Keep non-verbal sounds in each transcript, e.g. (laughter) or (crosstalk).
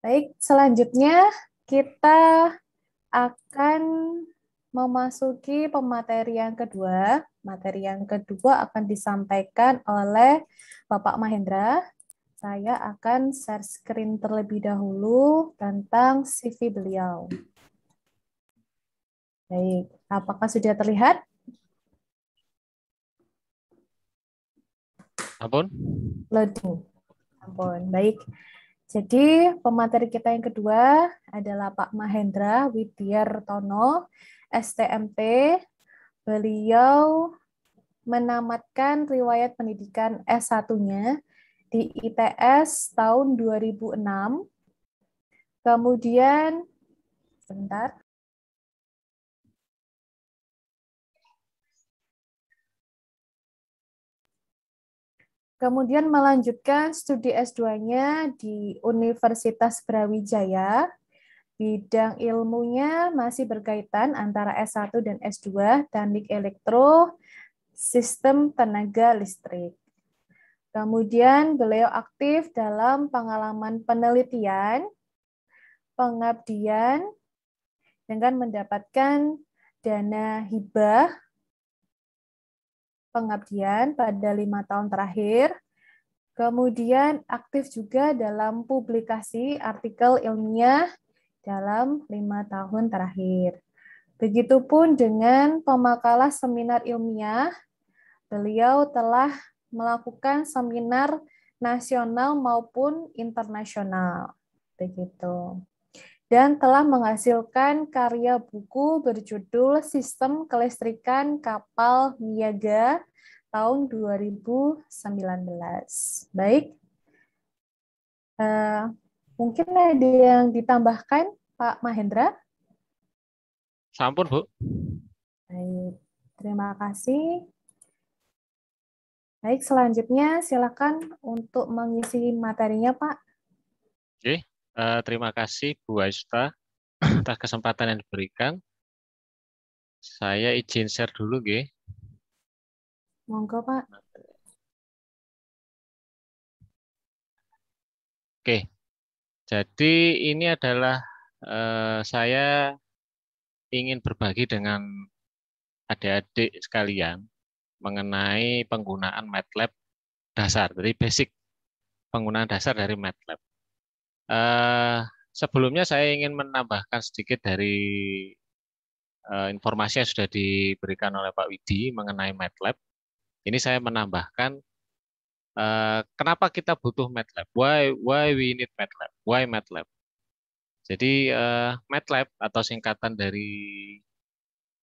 Baik, selanjutnya kita akan memasuki pemateri yang kedua. Materi yang kedua akan disampaikan oleh Bapak Mahendra. Saya akan share screen terlebih dahulu tentang CV beliau. Baik, apakah sudah terlihat? Ampun. Loading. Ampun, baik. Jadi pemateri kita yang kedua adalah Pak Mahendra Widiartono, STMP. Beliau menamatkan riwayat pendidikan S1-nya di ITS tahun 2006. Kemudian, sebentar, Kemudian melanjutkan studi S2-nya di Universitas Brawijaya. Bidang ilmunya masih berkaitan antara S1 dan S2, teknik elektro, sistem tenaga listrik. Kemudian beliau aktif dalam pengalaman penelitian, pengabdian, dengan mendapatkan dana hibah pengabdian pada lima tahun terakhir, kemudian aktif juga dalam publikasi artikel ilmiah dalam lima tahun terakhir. Begitupun dengan pemakalah seminar ilmiah, beliau telah melakukan seminar nasional maupun internasional. Begitu dan telah menghasilkan karya buku berjudul Sistem Kelistrikan Kapal Niaga tahun 2019. Baik, uh, mungkin ada yang ditambahkan Pak Mahendra? Sampun, Bu. Baik, terima kasih. Baik, selanjutnya silakan untuk mengisi materinya, Pak. Oke. Eh, terima kasih Bu Aista atas kesempatan yang diberikan. Saya izin share dulu, G. Monggo, Pak. Oke, jadi ini adalah eh, saya ingin berbagi dengan adik-adik sekalian mengenai penggunaan MATLAB dasar, dari basic penggunaan dasar dari MATLAB. Uh, sebelumnya saya ingin menambahkan sedikit dari uh, informasi yang sudah diberikan oleh Pak Widi mengenai MATLAB. Ini saya menambahkan uh, kenapa kita butuh MATLAB? Why why we need MATLAB? Why MATLAB? Jadi uh, MATLAB atau singkatan dari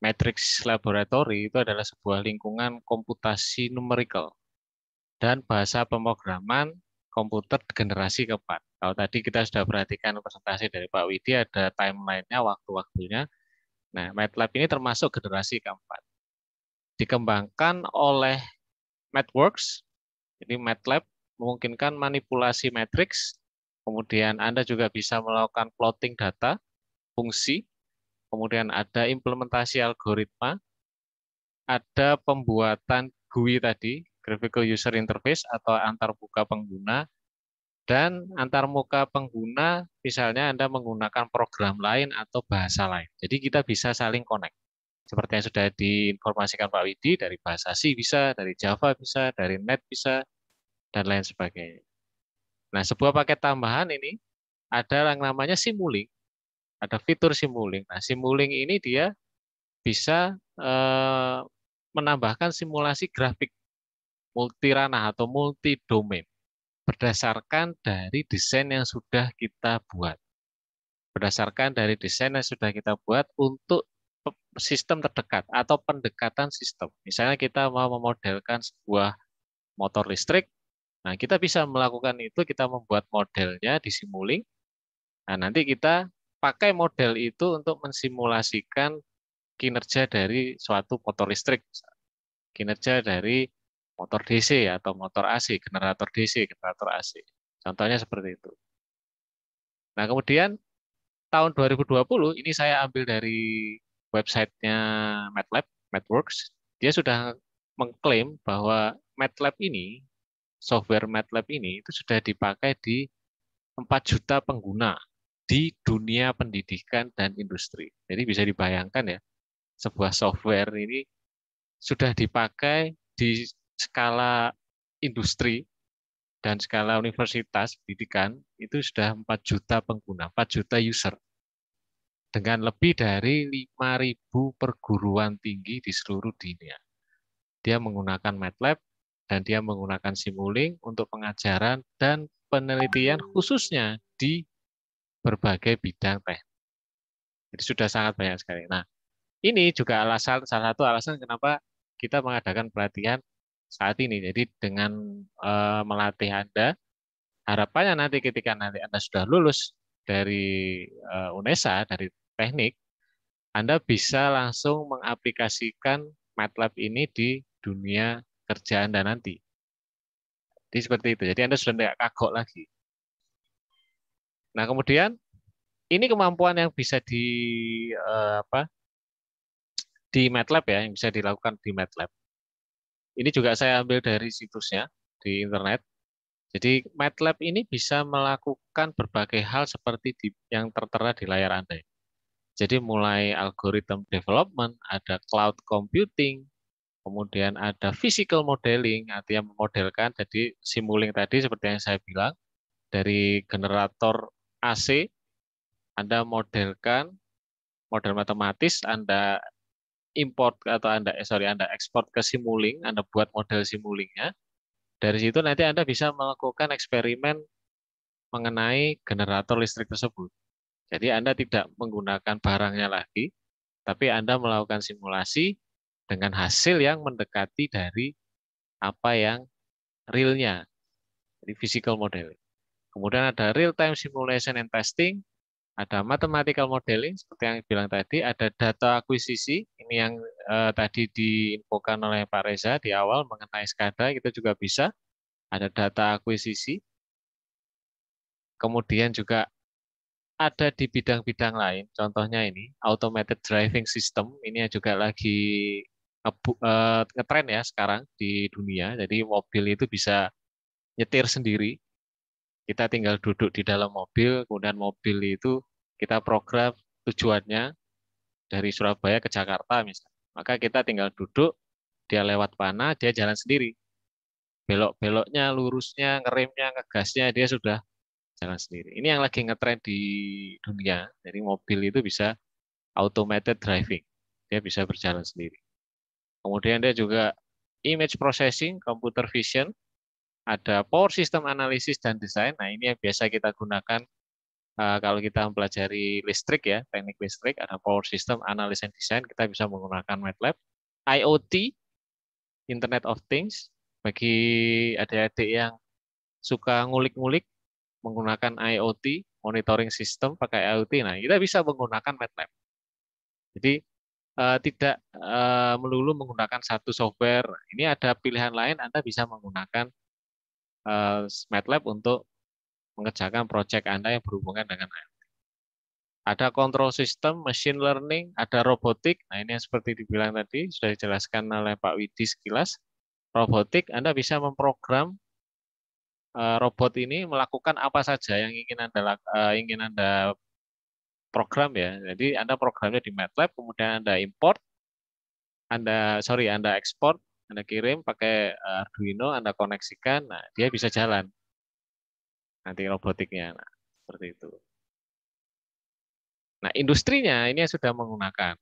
Matrix Laboratory itu adalah sebuah lingkungan komputasi numerical dan bahasa pemrograman komputer generasi keempat. Kalau tadi kita sudah perhatikan presentasi dari Pak Widi ada timelinenya, waktu-waktunya. Nah, MATLAB ini termasuk generasi keempat. Dikembangkan oleh MathWorks, jadi MATLAB memungkinkan manipulasi matriks, kemudian Anda juga bisa melakukan plotting data, fungsi, kemudian ada implementasi algoritma, ada pembuatan GUI tadi, graphical user interface atau antar muka pengguna dan antar muka pengguna misalnya Anda menggunakan program lain atau bahasa lain. Jadi kita bisa saling connect. Seperti yang sudah diinformasikan Pak Widi, dari bahasa C bisa, dari Java bisa, dari Net bisa, dan lain sebagainya. Nah, sebuah paket tambahan ini ada yang namanya Simulink. Ada fitur Simulink. Nah, Simulink ini dia bisa eh, menambahkan simulasi grafik multi ranah atau multi domain berdasarkan dari desain yang sudah kita buat. Berdasarkan dari desain yang sudah kita buat untuk sistem terdekat atau pendekatan sistem. Misalnya kita mau memodelkan sebuah motor listrik, nah kita bisa melakukan itu, kita membuat modelnya di Simulink. Nah, nanti kita pakai model itu untuk mensimulasikan kinerja dari suatu motor listrik, kinerja dari motor DC atau motor AC, generator DC, generator AC. Contohnya seperti itu. Nah, kemudian tahun 2020 ini saya ambil dari websitenya MATLAB, MathWorks. Dia sudah mengklaim bahwa MATLAB ini, software MATLAB ini itu sudah dipakai di 4 juta pengguna di dunia pendidikan dan industri. Jadi bisa dibayangkan ya, sebuah software ini sudah dipakai di skala industri dan skala universitas pendidikan itu sudah 4 juta pengguna, 4 juta user. Dengan lebih dari 5.000 perguruan tinggi di seluruh dunia. Dia menggunakan MATLAB dan dia menggunakan Simulink untuk pengajaran dan penelitian khususnya di berbagai bidang teknik. Jadi sudah sangat banyak sekali. Nah, ini juga alasan salah satu alasan kenapa kita mengadakan pelatihan saat ini. Jadi dengan uh, melatih Anda, harapannya nanti ketika nanti Anda sudah lulus dari uh, UNESA, dari teknik, Anda bisa langsung mengaplikasikan MATLAB ini di dunia kerja Anda nanti. Jadi seperti itu. Jadi Anda sudah tidak kagok lagi. Nah, kemudian ini kemampuan yang bisa di uh, apa? di MATLAB ya, yang bisa dilakukan di MATLAB. Ini juga saya ambil dari situsnya di internet. Jadi MATLAB ini bisa melakukan berbagai hal seperti di, yang tertera di layar Anda. Jadi mulai algoritma development, ada cloud computing, kemudian ada physical modeling, artinya memodelkan, jadi simuling tadi seperti yang saya bilang, dari generator AC, Anda modelkan, model matematis, Anda import atau Anda eh, sorry Anda ekspor ke Simulink, Anda buat model simulinknya Dari situ nanti Anda bisa melakukan eksperimen mengenai generator listrik tersebut. Jadi Anda tidak menggunakan barangnya lagi, tapi Anda melakukan simulasi dengan hasil yang mendekati dari apa yang realnya, jadi physical model Kemudian ada real time simulation and testing, ada mathematical modeling seperti yang bilang tadi, ada data akuisisi ini yang eh, tadi diinfokan oleh Pak Reza di awal mengenai skada kita juga bisa ada data akuisisi. Kemudian juga ada di bidang-bidang lain, contohnya ini automated driving system ini juga lagi eh, ngetren ya sekarang di dunia. Jadi mobil itu bisa nyetir sendiri kita tinggal duduk di dalam mobil, kemudian mobil itu kita program tujuannya dari Surabaya ke Jakarta misalnya. Maka kita tinggal duduk, dia lewat mana, dia jalan sendiri. Belok-beloknya, lurusnya, ngeremnya, ngegasnya, dia sudah jalan sendiri. Ini yang lagi ngetrend di dunia. Jadi mobil itu bisa automated driving. Dia bisa berjalan sendiri. Kemudian dia juga image processing, computer vision ada power system analisis dan desain. Nah, ini yang biasa kita gunakan eh, kalau kita mempelajari listrik ya, teknik listrik, ada power system analisis dan desain, kita bisa menggunakan MATLAB. IoT, Internet of Things, bagi adik-adik yang suka ngulik-ngulik menggunakan IoT, monitoring system pakai IoT, nah kita bisa menggunakan MATLAB. Jadi eh, tidak eh, melulu menggunakan satu software. Ini ada pilihan lain, Anda bisa menggunakan uh, eh, MATLAB untuk mengerjakan proyek Anda yang berhubungan dengan IoT. Ada kontrol sistem, machine learning, ada robotik. Nah, ini yang seperti dibilang tadi, sudah dijelaskan oleh Pak Widi sekilas. Robotik, Anda bisa memprogram eh, robot ini melakukan apa saja yang ingin Anda eh, ingin Anda program ya. Jadi Anda programnya di MATLAB, kemudian Anda import, Anda sorry Anda export. Anda kirim pakai eh, Arduino, Anda koneksikan, nah dia bisa jalan. Nanti robotiknya, nah, seperti itu. Nah, industrinya ini sudah menggunakan.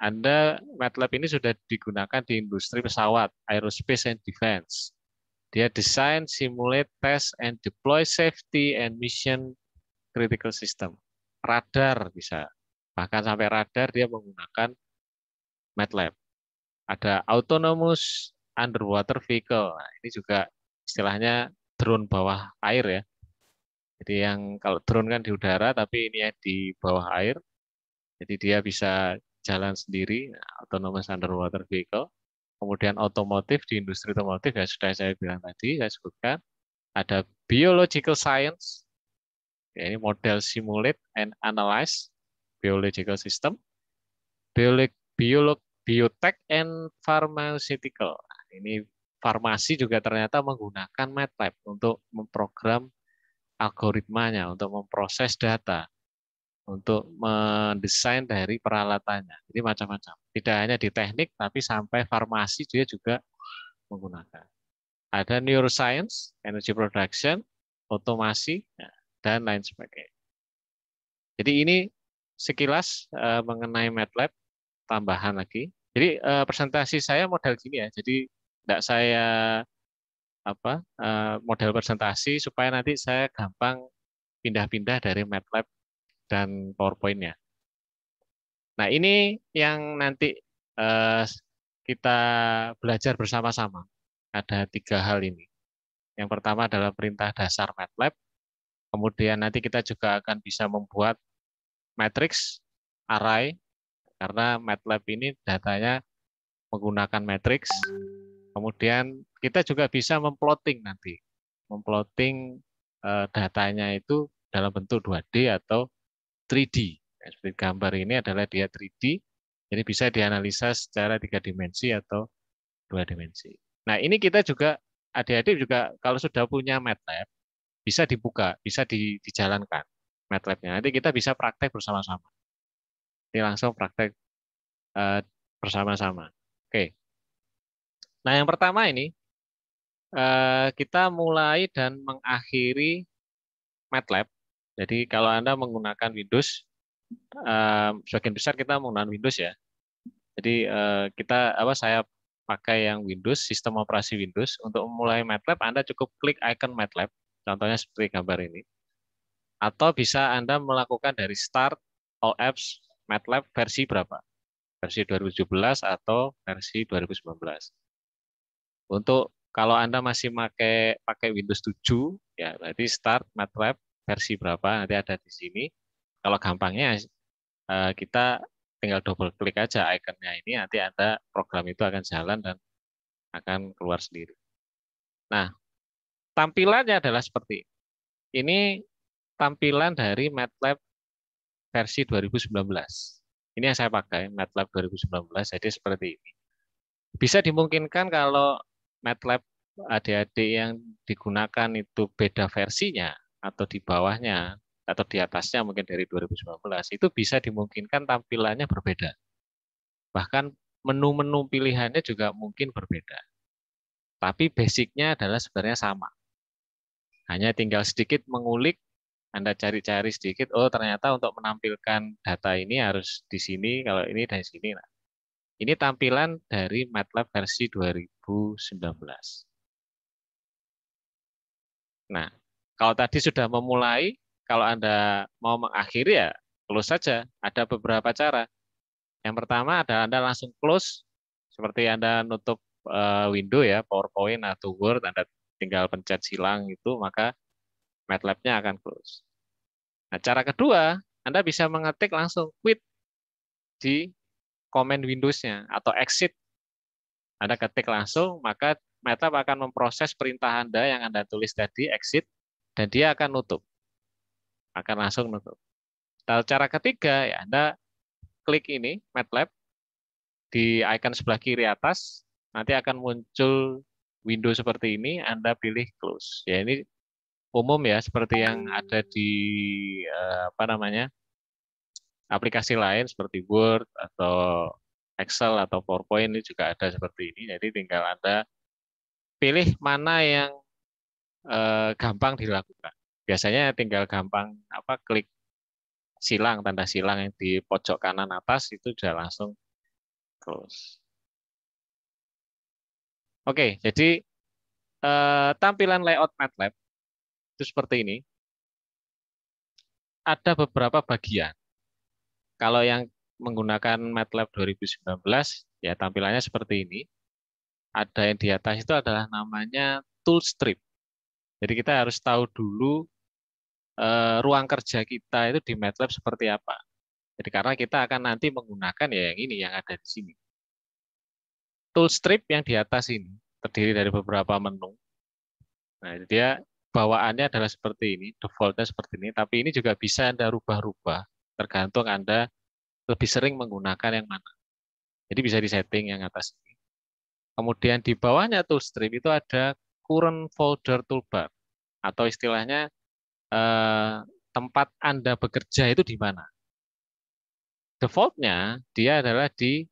Anda MATLAB ini sudah digunakan di industri pesawat, aerospace and defense. Dia desain, simulate, test, and deploy safety and mission critical system. Radar bisa. Bahkan sampai radar dia menggunakan MATLAB. Ada autonomous underwater vehicle. Nah, ini juga istilahnya drone bawah air ya. Jadi yang kalau drone kan di udara, tapi ini ya di bawah air. Jadi dia bisa jalan sendiri, autonomous underwater vehicle. Kemudian otomotif, di industri otomotif ya sudah saya bilang tadi, saya sebutkan. Ada biological science, ya ini model simulate and analyze biological system. Biologi biolog, biotech and pharmaceutical. Nah, ini farmasi juga ternyata menggunakan MATLAB untuk memprogram algoritmanya, untuk memproses data, untuk mendesain dari peralatannya. Jadi macam-macam. Tidak hanya di teknik, tapi sampai farmasi dia juga menggunakan. Ada neuroscience, energy production, otomasi, ya, dan lain sebagainya. Jadi ini sekilas eh, mengenai MATLAB, tambahan lagi. Jadi uh, presentasi saya model gini ya. Jadi tidak saya apa uh, model presentasi supaya nanti saya gampang pindah-pindah dari MATLAB dan PowerPoint-nya. Nah, ini yang nanti uh, kita belajar bersama-sama. Ada tiga hal ini. Yang pertama adalah perintah dasar MATLAB. Kemudian nanti kita juga akan bisa membuat matriks, array, karena MATLAB ini datanya menggunakan matrix, Kemudian kita juga bisa memplotting nanti. Memplotting eh, datanya itu dalam bentuk 2D atau 3D. seperti gambar ini adalah dia 3D. Jadi bisa dianalisa secara tiga dimensi atau dua dimensi. Nah ini kita juga adik-adik juga kalau sudah punya MATLAB bisa dibuka, bisa dijalankan MATLABnya. Nanti kita bisa praktek bersama-sama ini langsung praktek uh, bersama-sama. Oke. Nah, yang pertama ini uh, kita mulai dan mengakhiri MATLAB. Jadi kalau Anda menggunakan Windows, uh, sebagian besar kita menggunakan Windows ya. Jadi uh, kita apa saya pakai yang Windows, sistem operasi Windows. Untuk memulai MATLAB, Anda cukup klik icon MATLAB, contohnya seperti gambar ini. Atau bisa Anda melakukan dari Start, All Apps, MATLAB versi berapa? Versi 2017 atau versi 2019. Untuk kalau Anda masih pakai pakai Windows 7, ya berarti start MATLAB versi berapa nanti ada di sini. Kalau gampangnya eh, kita tinggal double klik aja ikonnya ini nanti Anda program itu akan jalan dan akan keluar sendiri. Nah, tampilannya adalah seperti ini. ini tampilan dari MATLAB versi 2019. Ini yang saya pakai, MATLAB 2019, jadi seperti ini. Bisa dimungkinkan kalau MATLAB adik-adik yang digunakan itu beda versinya atau di bawahnya atau di atasnya mungkin dari 2019 itu bisa dimungkinkan tampilannya berbeda. Bahkan menu-menu pilihannya juga mungkin berbeda. Tapi basicnya adalah sebenarnya sama. Hanya tinggal sedikit mengulik anda cari-cari sedikit, oh ternyata untuk menampilkan data ini harus di sini, kalau ini dari sini. Nah, ini tampilan dari MATLAB versi 2019. Nah, kalau tadi sudah memulai, kalau Anda mau mengakhiri ya close saja. Ada beberapa cara. Yang pertama ada Anda langsung close, seperti Anda nutup eh, window ya, PowerPoint atau Word, Anda tinggal pencet silang itu, maka MATLAB-nya akan close. Nah, cara kedua, Anda bisa mengetik langsung quit di command Windows-nya atau exit. Anda ketik langsung, maka Meta akan memproses perintah Anda yang Anda tulis tadi, exit, dan dia akan nutup. Akan langsung nutup. Lalu nah, cara ketiga, ya Anda klik ini, MATLAB, di icon sebelah kiri atas, nanti akan muncul window seperti ini, Anda pilih close. Ya ini umum ya seperti yang hmm. ada di eh, apa namanya aplikasi lain seperti Word atau Excel atau PowerPoint ini juga ada seperti ini. Jadi tinggal anda pilih mana yang eh, gampang dilakukan. Biasanya tinggal gampang apa klik silang tanda silang yang di pojok kanan atas itu sudah langsung close. Oke, jadi eh, tampilan layout MATLAB itu seperti ini. Ada beberapa bagian. Kalau yang menggunakan MATLAB 2019, ya tampilannya seperti ini. Ada yang di atas itu adalah namanya tool strip. Jadi kita harus tahu dulu eh, ruang kerja kita itu di MATLAB seperti apa. Jadi karena kita akan nanti menggunakan ya yang ini yang ada di sini. Tool strip yang di atas ini terdiri dari beberapa menu. Nah, dia bawaannya adalah seperti ini, defaultnya seperti ini, tapi ini juga bisa Anda rubah-rubah tergantung Anda lebih sering menggunakan yang mana. Jadi bisa disetting yang atas ini. Kemudian di bawahnya stream itu ada current folder toolbar atau istilahnya eh, tempat Anda bekerja itu di mana. Defaultnya dia adalah di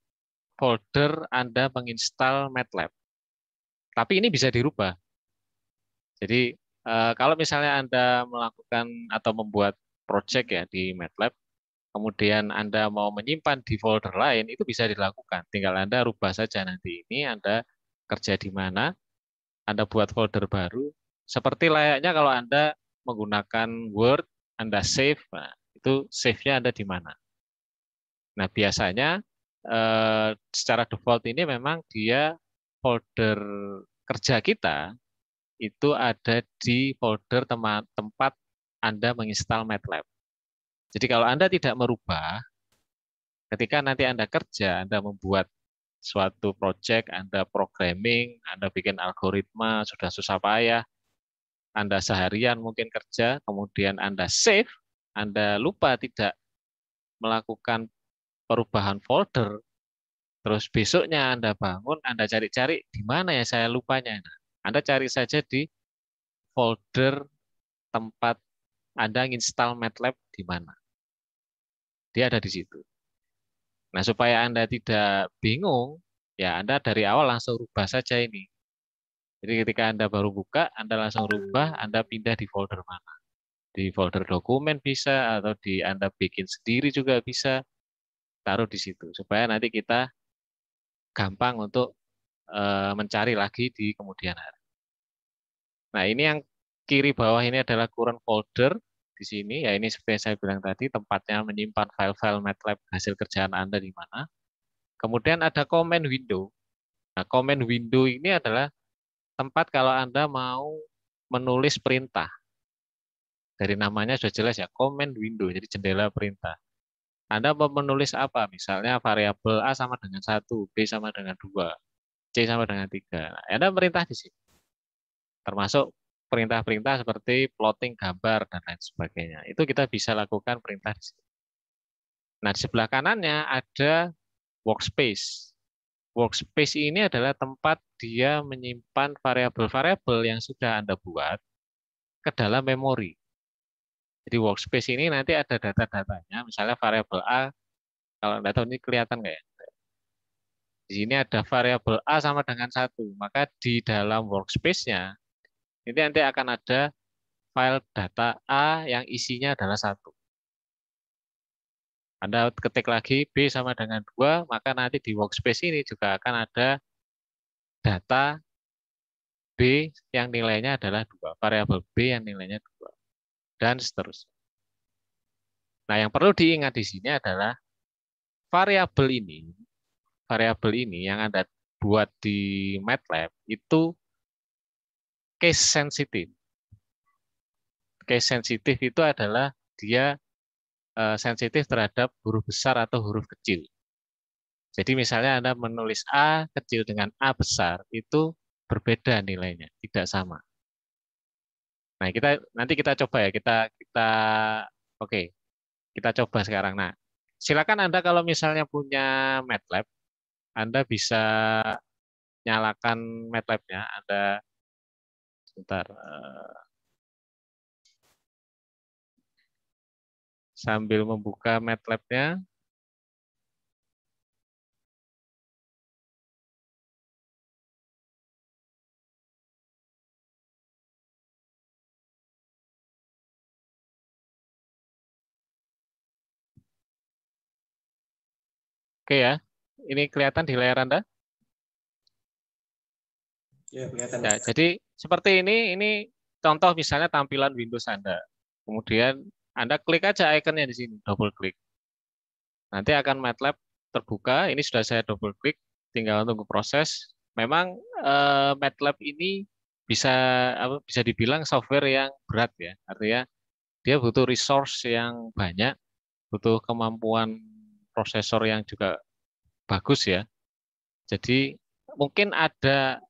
folder Anda menginstal MATLAB. Tapi ini bisa dirubah. Jadi Eh, kalau misalnya Anda melakukan atau membuat project ya di MATLAB, kemudian Anda mau menyimpan di folder lain, itu bisa dilakukan. Tinggal Anda rubah saja nanti ini, Anda kerja di mana, Anda buat folder baru, seperti layaknya kalau Anda menggunakan Word, Anda save, nah, itu save-nya Anda di mana. Nah, biasanya eh, secara default ini memang dia folder kerja kita itu ada di folder tempat Anda menginstal MATLAB. Jadi kalau Anda tidak merubah, ketika nanti Anda kerja, Anda membuat suatu project, Anda programming, Anda bikin algoritma, sudah susah payah, Anda seharian mungkin kerja, kemudian Anda save, Anda lupa tidak melakukan perubahan folder, terus besoknya Anda bangun, Anda cari-cari, di mana ya saya lupanya. Nah, anda cari saja di folder tempat Anda install MATLAB di mana. Dia ada di situ. Nah, supaya Anda tidak bingung, ya Anda dari awal langsung rubah saja ini. Jadi ketika Anda baru buka, Anda langsung rubah, Anda pindah di folder mana. Di folder dokumen bisa, atau di Anda bikin sendiri juga bisa. Taruh di situ, supaya nanti kita gampang untuk eh, mencari lagi di kemudian hari. Nah, ini yang kiri bawah ini adalah current folder di sini. Ya, ini seperti saya bilang tadi, tempatnya menyimpan file-file MATLAB hasil kerjaan Anda di mana. Kemudian ada command window. Nah, command window ini adalah tempat kalau Anda mau menulis perintah. Dari namanya sudah jelas ya, command window, jadi jendela perintah. Anda mau menulis apa? Misalnya variabel A sama dengan 1, B sama dengan 2, C sama dengan 3. Nah, Anda perintah di sini termasuk perintah-perintah seperti plotting gambar dan lain sebagainya. Itu kita bisa lakukan perintah di sini. Nah, di sebelah kanannya ada workspace. Workspace ini adalah tempat dia menyimpan variabel-variabel yang sudah Anda buat ke dalam memori. Jadi workspace ini nanti ada data-datanya, misalnya variabel A, kalau Anda tahu ini kelihatan nggak ya? Di sini ada variabel A sama dengan satu, maka di dalam workspace-nya ini nanti akan ada file data A yang isinya adalah satu. Anda ketik lagi B sama dengan 2, maka nanti di workspace ini juga akan ada data B yang nilainya adalah dua. variabel B yang nilainya dua dan seterusnya. Nah, yang perlu diingat di sini adalah variabel ini, variabel ini yang Anda buat di MATLAB itu case sensitive, Case sensitive itu adalah dia eh, sensitif terhadap huruf besar atau huruf kecil. Jadi misalnya Anda menulis A kecil dengan A besar, itu berbeda nilainya, tidak sama. Nah, kita nanti kita coba ya, kita kita oke. Okay, kita coba sekarang. Nah, silakan Anda kalau misalnya punya MATLAB, Anda bisa nyalakan MATLAB-nya, Anda sebentar. Eh, sambil membuka MATLAB-nya. Oke ya, ini kelihatan di layar Anda? Ya, kelihatan. Ya, jadi seperti ini, ini contoh misalnya tampilan Windows Anda. Kemudian Anda klik aja ikonnya di sini, double klik. Nanti akan MATLAB terbuka, ini sudah saya double klik, tinggal tunggu proses. Memang eh, MATLAB ini bisa apa bisa dibilang software yang berat ya. Artinya dia butuh resource yang banyak, butuh kemampuan prosesor yang juga bagus ya. Jadi mungkin ada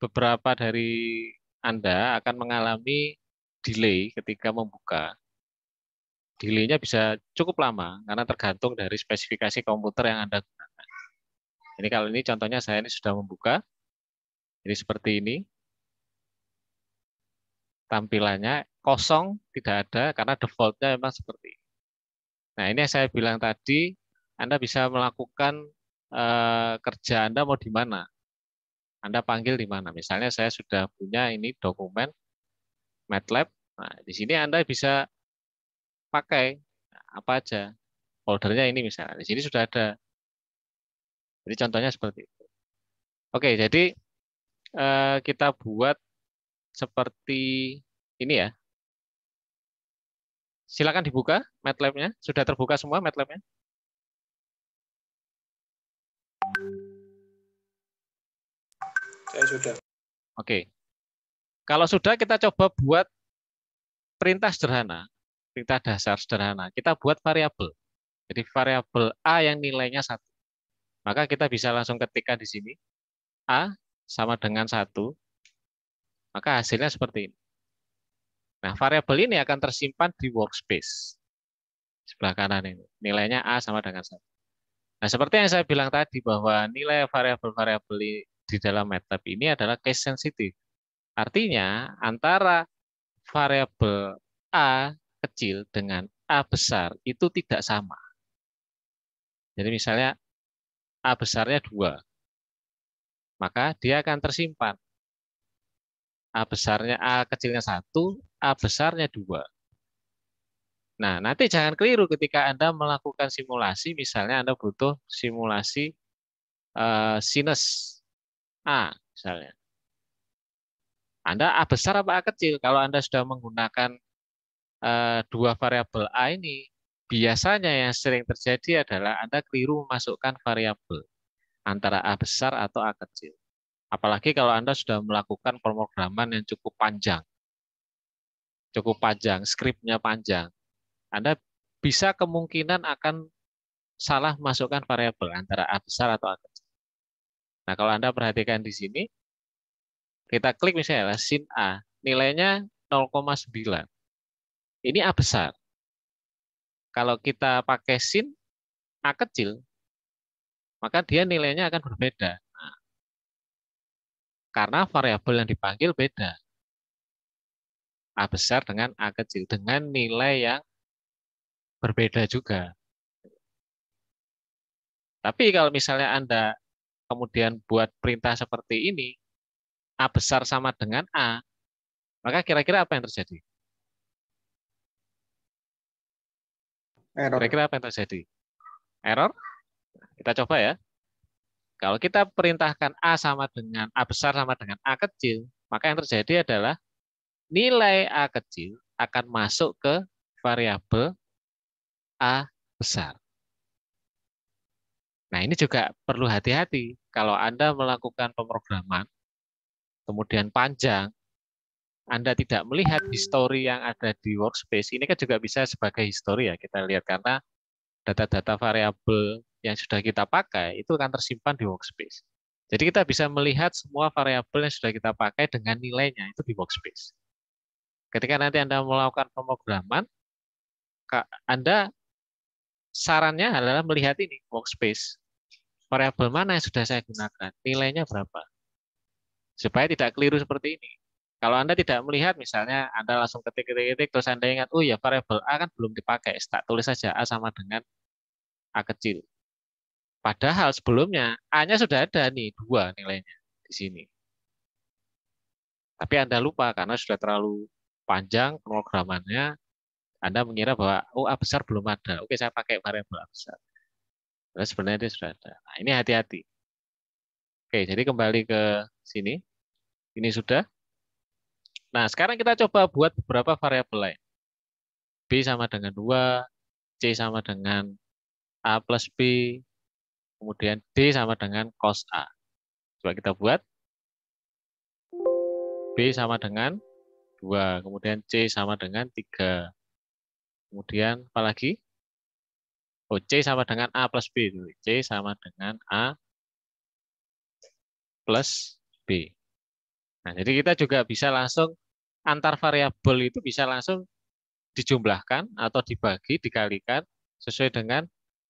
beberapa dari Anda akan mengalami delay ketika membuka. Delay-nya bisa cukup lama karena tergantung dari spesifikasi komputer yang Anda gunakan. Ini kalau ini contohnya saya ini sudah membuka. Ini seperti ini. Tampilannya kosong, tidak ada, karena defaultnya memang seperti ini. Nah ini yang saya bilang tadi, Anda bisa melakukan eh, kerja Anda mau di mana anda panggil di mana. Misalnya saya sudah punya ini dokumen MATLAB. Nah, di sini Anda bisa pakai apa aja. Foldernya ini misalnya. Di sini sudah ada. Jadi contohnya seperti itu. Oke, jadi eh, kita buat seperti ini ya. Silakan dibuka MATLAB-nya. Sudah terbuka semua MATLAB-nya? Saya sudah. Oke. Kalau sudah kita coba buat perintah sederhana, perintah dasar sederhana. Kita buat variabel. Jadi variabel A yang nilainya satu. Maka kita bisa langsung ketikkan di sini A sama dengan satu. Maka hasilnya seperti ini. Nah, variabel ini akan tersimpan di workspace sebelah kanan ini. Nilainya A sama dengan satu. Nah, seperti yang saya bilang tadi bahwa nilai variabel-variabel di dalam MATLAB ini adalah case sensitive Artinya antara variabel A kecil dengan A besar itu tidak sama. Jadi misalnya A besarnya 2, maka dia akan tersimpan. A besarnya A kecilnya 1, A besarnya 2. Nah, nanti jangan keliru ketika Anda melakukan simulasi, misalnya Anda butuh simulasi uh, sinus A misalnya. Anda A besar apa A kecil? Kalau Anda sudah menggunakan eh, dua variabel A ini, biasanya yang sering terjadi adalah Anda keliru memasukkan variabel antara A besar atau A kecil. Apalagi kalau Anda sudah melakukan pemrograman yang cukup panjang. Cukup panjang, skripnya panjang. Anda bisa kemungkinan akan salah masukkan variabel antara A besar atau A kecil. Nah, kalau Anda perhatikan di sini, kita klik misalnya sin A, nilainya 0,9. Ini A besar. Kalau kita pakai sin A kecil, maka dia nilainya akan berbeda. Nah, karena variabel yang dipanggil beda. A besar dengan A kecil, dengan nilai yang berbeda juga. Tapi kalau misalnya Anda kemudian buat perintah seperti ini, A besar sama dengan A, maka kira-kira apa yang terjadi? Error. Kira-kira apa yang terjadi? Error? Kita coba ya. Kalau kita perintahkan A sama dengan A besar sama dengan A kecil, maka yang terjadi adalah nilai A kecil akan masuk ke variabel A besar. Nah, ini juga perlu hati-hati. Kalau Anda melakukan pemrograman, kemudian panjang, Anda tidak melihat histori yang ada di workspace, ini kan juga bisa sebagai histori ya kita lihat, karena data-data variabel yang sudah kita pakai itu akan tersimpan di workspace. Jadi kita bisa melihat semua variabel yang sudah kita pakai dengan nilainya itu di workspace. Ketika nanti Anda melakukan pemrograman, Anda sarannya adalah melihat ini workspace. Variabel mana yang sudah saya gunakan, nilainya berapa. Supaya tidak keliru seperti ini. Kalau Anda tidak melihat, misalnya Anda langsung ketik-ketik, terus Anda ingat, oh ya variabel A kan belum dipakai, tak tulis saja A sama dengan A kecil. Padahal sebelumnya A-nya sudah ada nih, dua nilainya di sini. Tapi Anda lupa karena sudah terlalu panjang programannya. Anda mengira bahwa oh A besar belum ada. Oke, saya pakai variabel A besar. Nah, sebenarnya dia sudah ada. Nah, ini hati-hati. Oke, jadi kembali ke sini. Ini sudah. Nah, sekarang kita coba buat beberapa variabel lain. B sama dengan 2, C sama dengan A plus B, kemudian D sama dengan cos A. Coba kita buat. B sama dengan 2, kemudian C sama dengan 3, Kemudian apalagi Oh, C sama dengan A plus B. C sama dengan A plus B. Nah, jadi kita juga bisa langsung antar variabel itu bisa langsung dijumlahkan atau dibagi, dikalikan sesuai dengan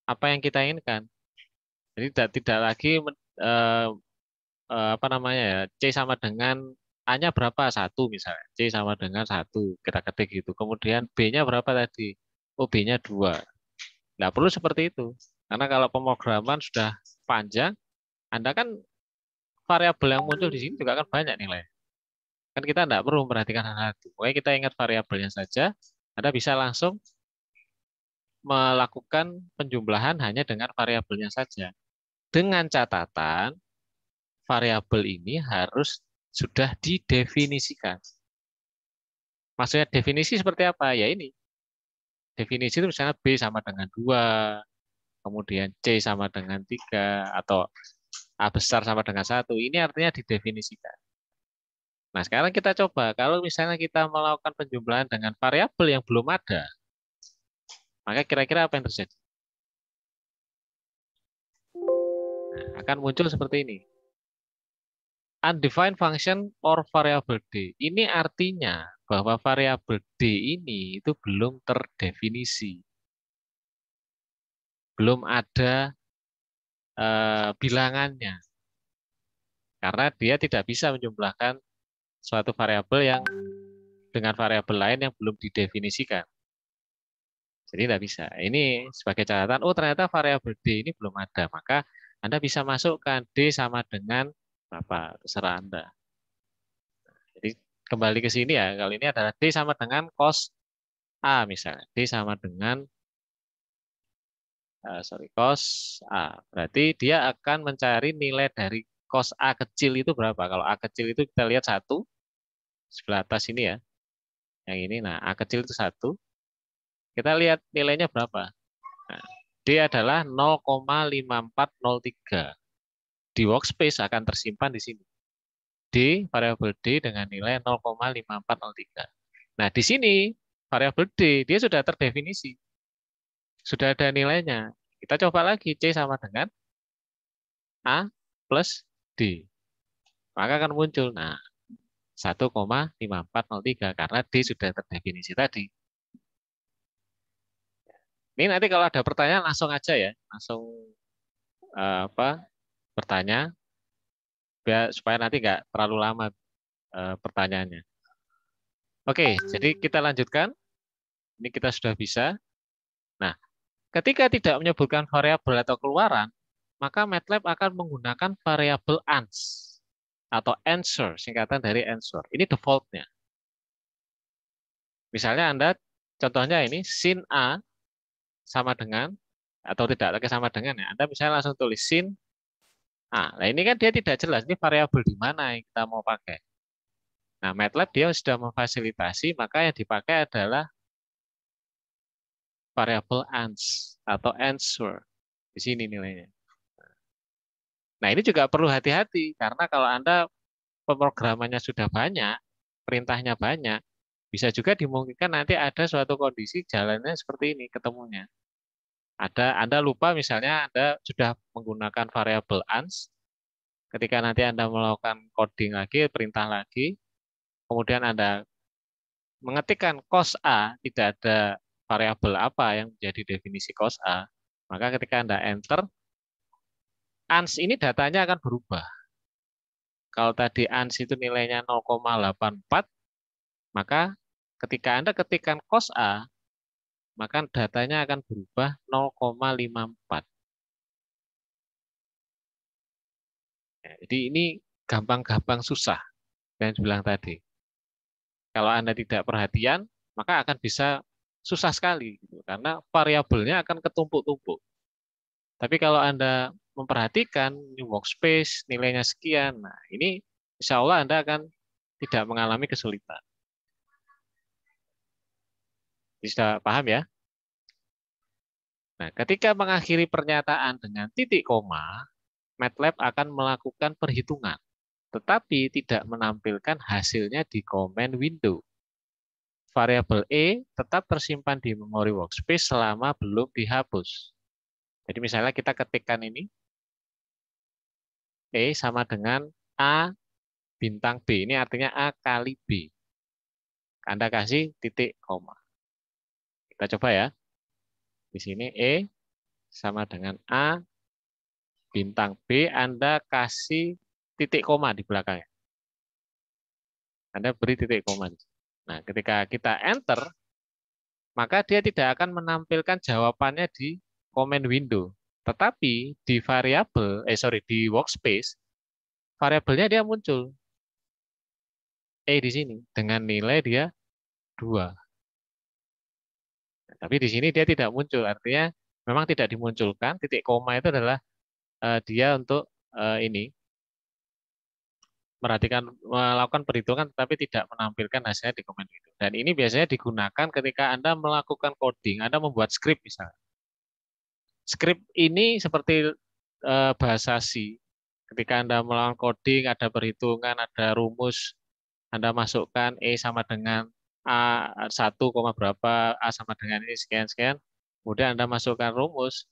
apa yang kita inginkan. Jadi tidak, lagi eh, eh, apa namanya ya, C sama dengan A-nya berapa? Satu misalnya. C sama dengan satu. Kita ketik gitu. Kemudian B-nya berapa tadi? Oh, B-nya dua. Nah, perlu seperti itu. Karena kalau pemrograman sudah panjang, Anda kan variabel yang muncul di sini juga akan banyak nilai. Kan kita tidak perlu memperhatikan hal itu. Pokoknya kita ingat variabelnya saja. Anda bisa langsung melakukan penjumlahan hanya dengan variabelnya saja. Dengan catatan, variabel ini harus sudah didefinisikan. Maksudnya definisi seperti apa? Ya ini. Definisi itu misalnya B sama dengan 2, kemudian C sama dengan 3, atau A besar sama dengan satu. Ini artinya didefinisikan. Nah, sekarang kita coba kalau misalnya kita melakukan penjumlahan dengan variabel yang belum ada, maka kira-kira apa yang terjadi? Nah, akan muncul seperti ini undefined function or variable d. Ini artinya bahwa variable d ini itu belum terdefinisi. Belum ada uh, bilangannya. Karena dia tidak bisa menjumlahkan suatu variabel yang dengan variabel lain yang belum didefinisikan. Jadi tidak bisa. Ini sebagai catatan, oh ternyata variabel D ini belum ada. Maka Anda bisa masukkan D sama dengan Bapak, terserah Anda. Jadi kembali ke sini ya, kali ini adalah D sama dengan cos A misalnya. D sama dengan, uh, sorry, cos A. Berarti dia akan mencari nilai dari cos A kecil itu berapa. Kalau A kecil itu kita lihat satu sebelah atas ini ya. Yang ini, nah A kecil itu satu Kita lihat nilainya berapa. Nah, D adalah 0,5403 di workspace akan tersimpan di sini. D, variabel D dengan nilai 0,5403. Nah, di sini variabel D, dia sudah terdefinisi. Sudah ada nilainya. Kita coba lagi, C sama dengan A plus D. Maka akan muncul, nah, 1,5403 karena D sudah terdefinisi tadi. Ini nanti kalau ada pertanyaan langsung aja ya, langsung eh, apa bertanya biar supaya nanti nggak terlalu lama e, pertanyaannya. Oke, jadi kita lanjutkan. Ini kita sudah bisa. Nah, ketika tidak menyebutkan variabel atau keluaran, maka MATLAB akan menggunakan variabel ans atau answer, singkatan dari answer. Ini defaultnya. Misalnya Anda, contohnya ini, sin A sama dengan, atau tidak lagi sama dengan, ya. Anda misalnya langsung tulis sin Ah, nah ini kan dia tidak jelas ini variabel di mana yang kita mau pakai. Nah, MATLAB dia sudah memfasilitasi, maka yang dipakai adalah variabel ans atau answer. Di sini nilainya. Nah, ini juga perlu hati-hati karena kalau Anda pemrogramannya sudah banyak, perintahnya banyak, bisa juga dimungkinkan nanti ada suatu kondisi jalannya seperti ini ketemunya. Ada Anda lupa misalnya Anda sudah menggunakan variabel ans. Ketika nanti Anda melakukan coding lagi, perintah lagi, kemudian Anda mengetikkan cos A tidak ada variabel apa yang menjadi definisi cos A, maka ketika Anda enter, ans ini datanya akan berubah. Kalau tadi ans itu nilainya 0,84, maka ketika Anda ketikkan cos A, maka datanya akan berubah 0,54. Ya, jadi ini gampang-gampang susah yang saya bilang tadi. Kalau Anda tidak perhatian, maka akan bisa susah sekali gitu. karena variabelnya akan ketumpuk-tumpuk. Tapi kalau Anda memperhatikan new workspace nilainya sekian, nah ini insya Allah Anda akan tidak mengalami kesulitan. Bisa paham ya? Nah, ketika mengakhiri pernyataan dengan titik koma, MATLAB akan melakukan perhitungan, tetapi tidak menampilkan hasilnya di Command window. Variabel E tetap tersimpan di memori workspace selama belum dihapus. Jadi misalnya kita ketikkan ini, E sama dengan A bintang B. Ini artinya A kali B. Anda kasih titik koma. Kita coba ya. Di sini E sama dengan A, bintang B, Anda kasih titik koma di belakangnya. Anda beri titik koma. Nah, ketika kita enter, maka dia tidak akan menampilkan jawabannya di komen window. Tetapi di variabel, eh sorry, di workspace, variabelnya dia muncul. E di sini, dengan nilai dia 2. Tapi di sini dia tidak muncul, artinya memang tidak dimunculkan. Titik koma itu adalah uh, dia untuk uh, ini merhatikan melakukan perhitungan tetapi tidak menampilkan hasilnya di komen itu. Dan ini biasanya digunakan ketika Anda melakukan coding, Anda membuat script misalnya. Script ini seperti uh, bahasa C. Ketika Anda melakukan coding, ada perhitungan, ada rumus, Anda masukkan E sama dengan A 1, berapa, A sama dengan ini, sekian-sekian. Kemudian Anda masukkan rumus.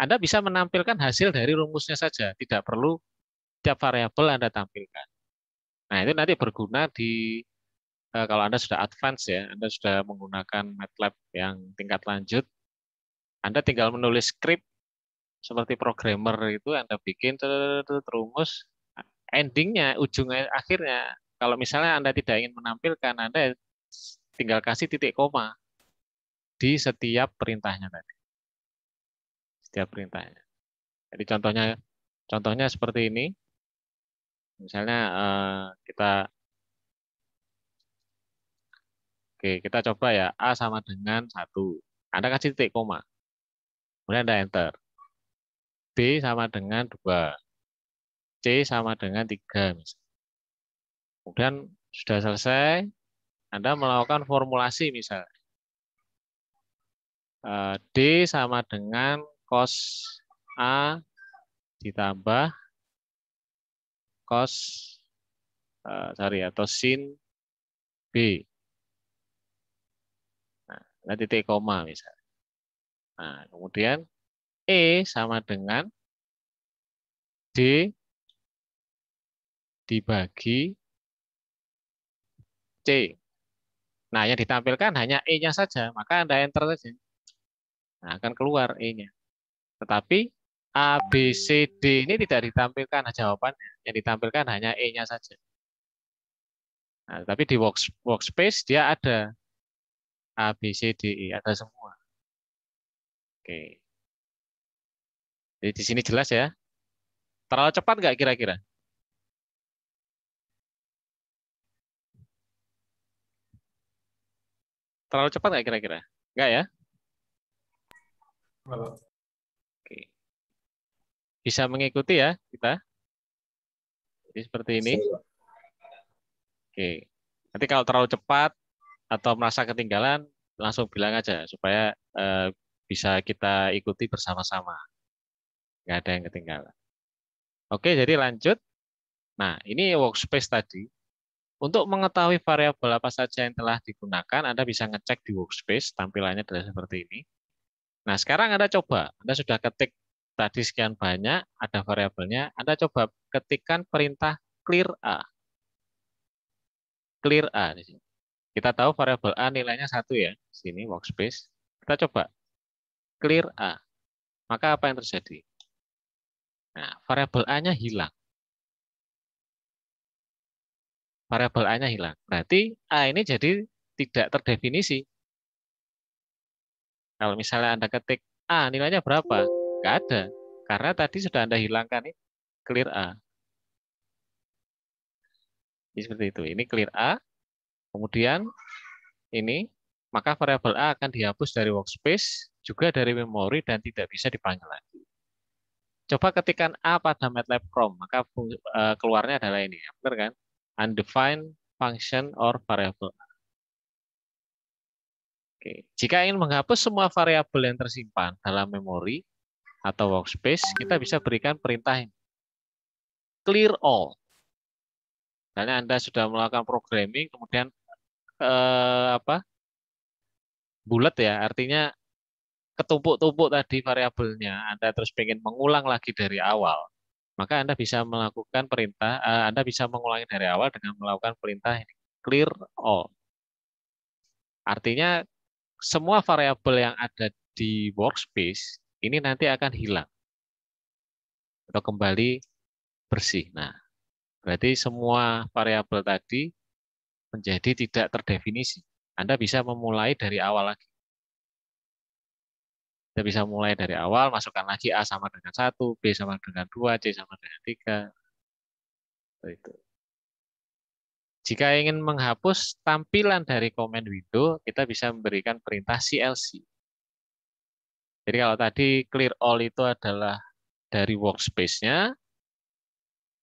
Anda bisa menampilkan hasil dari rumusnya saja, tidak perlu tiap variabel Anda tampilkan. Nah, itu nanti berguna di e, kalau Anda sudah advance ya, Anda sudah menggunakan MATLAB yang tingkat lanjut, Anda tinggal menulis script seperti programmer itu Anda bikin rumus endingnya, ujungnya akhirnya kalau misalnya Anda tidak ingin menampilkan, Anda tinggal kasih titik koma di setiap perintahnya tadi. Setiap perintahnya. Jadi contohnya contohnya seperti ini. Misalnya eh, kita Oke, kita coba ya A sama dengan 1. Anda kasih titik koma. Kemudian Anda enter. B sama dengan 2. C sama dengan 3 misalnya. Kemudian sudah selesai, anda melakukan formulasi misal eh, D sama dengan cos A ditambah cos eh, sorry ya, atau sin B. Nah, titik koma misalnya. Nah, kemudian E sama dengan D dibagi C. Nah, yang ditampilkan hanya E-nya saja, maka Anda enter saja. Nah, akan keluar E-nya. Tetapi A, B, C, D ini tidak ditampilkan jawabannya. Yang ditampilkan hanya E-nya saja. Nah, tapi di workspace dia ada A, B, C, D, E. Ada semua. Oke. Jadi di sini jelas ya. Terlalu cepat nggak kira-kira? Terlalu cepat nggak kira-kira? Nggak ya? Oke. Bisa mengikuti ya kita? Jadi seperti ini. Oke. Nanti kalau terlalu cepat atau merasa ketinggalan, langsung bilang aja supaya eh, bisa kita ikuti bersama-sama. Nggak ada yang ketinggalan. Oke, jadi lanjut. Nah, ini workspace tadi. Untuk mengetahui variabel apa saja yang telah digunakan, Anda bisa ngecek di workspace, tampilannya adalah seperti ini. Nah, sekarang Anda coba, Anda sudah ketik tadi sekian banyak, ada variabelnya, Anda coba ketikkan perintah clear A. Clear A Kita tahu variabel A nilainya satu ya, sini workspace. Kita coba clear A. Maka apa yang terjadi? Nah, variabel A-nya hilang variabel A-nya hilang. Berarti A ini jadi tidak terdefinisi. Kalau misalnya Anda ketik A nilainya berapa? Enggak ada. Karena tadi sudah Anda hilangkan ini clear A. Jadi seperti itu. Ini clear A. Kemudian ini maka variabel A akan dihapus dari workspace, juga dari memori, dan tidak bisa dipanggil lagi. Coba ketikkan A pada MATLAB Chrome, maka eh, keluarnya adalah ini. Ya. Benar kan? undefined function or variable. Oke, jika ingin menghapus semua variabel yang tersimpan dalam memori atau workspace, kita bisa berikan perintah ini. Clear all. Misalnya Anda sudah melakukan programming, kemudian eh, apa bulat ya, artinya ketumpuk-tumpuk tadi variabelnya, Anda terus pengen mengulang lagi dari awal maka Anda bisa melakukan perintah, eh, Anda bisa mengulangi dari awal dengan melakukan perintah ini, clear all. Artinya semua variabel yang ada di workspace ini nanti akan hilang atau kembali bersih. Nah, berarti semua variabel tadi menjadi tidak terdefinisi. Anda bisa memulai dari awal lagi. Kita bisa mulai dari awal, masukkan lagi A sama dengan 1, B sama dengan 2, C sama dengan 3. Itu. Jika ingin menghapus tampilan dari command window, kita bisa memberikan perintah CLC. Jadi kalau tadi clear all itu adalah dari workspace-nya,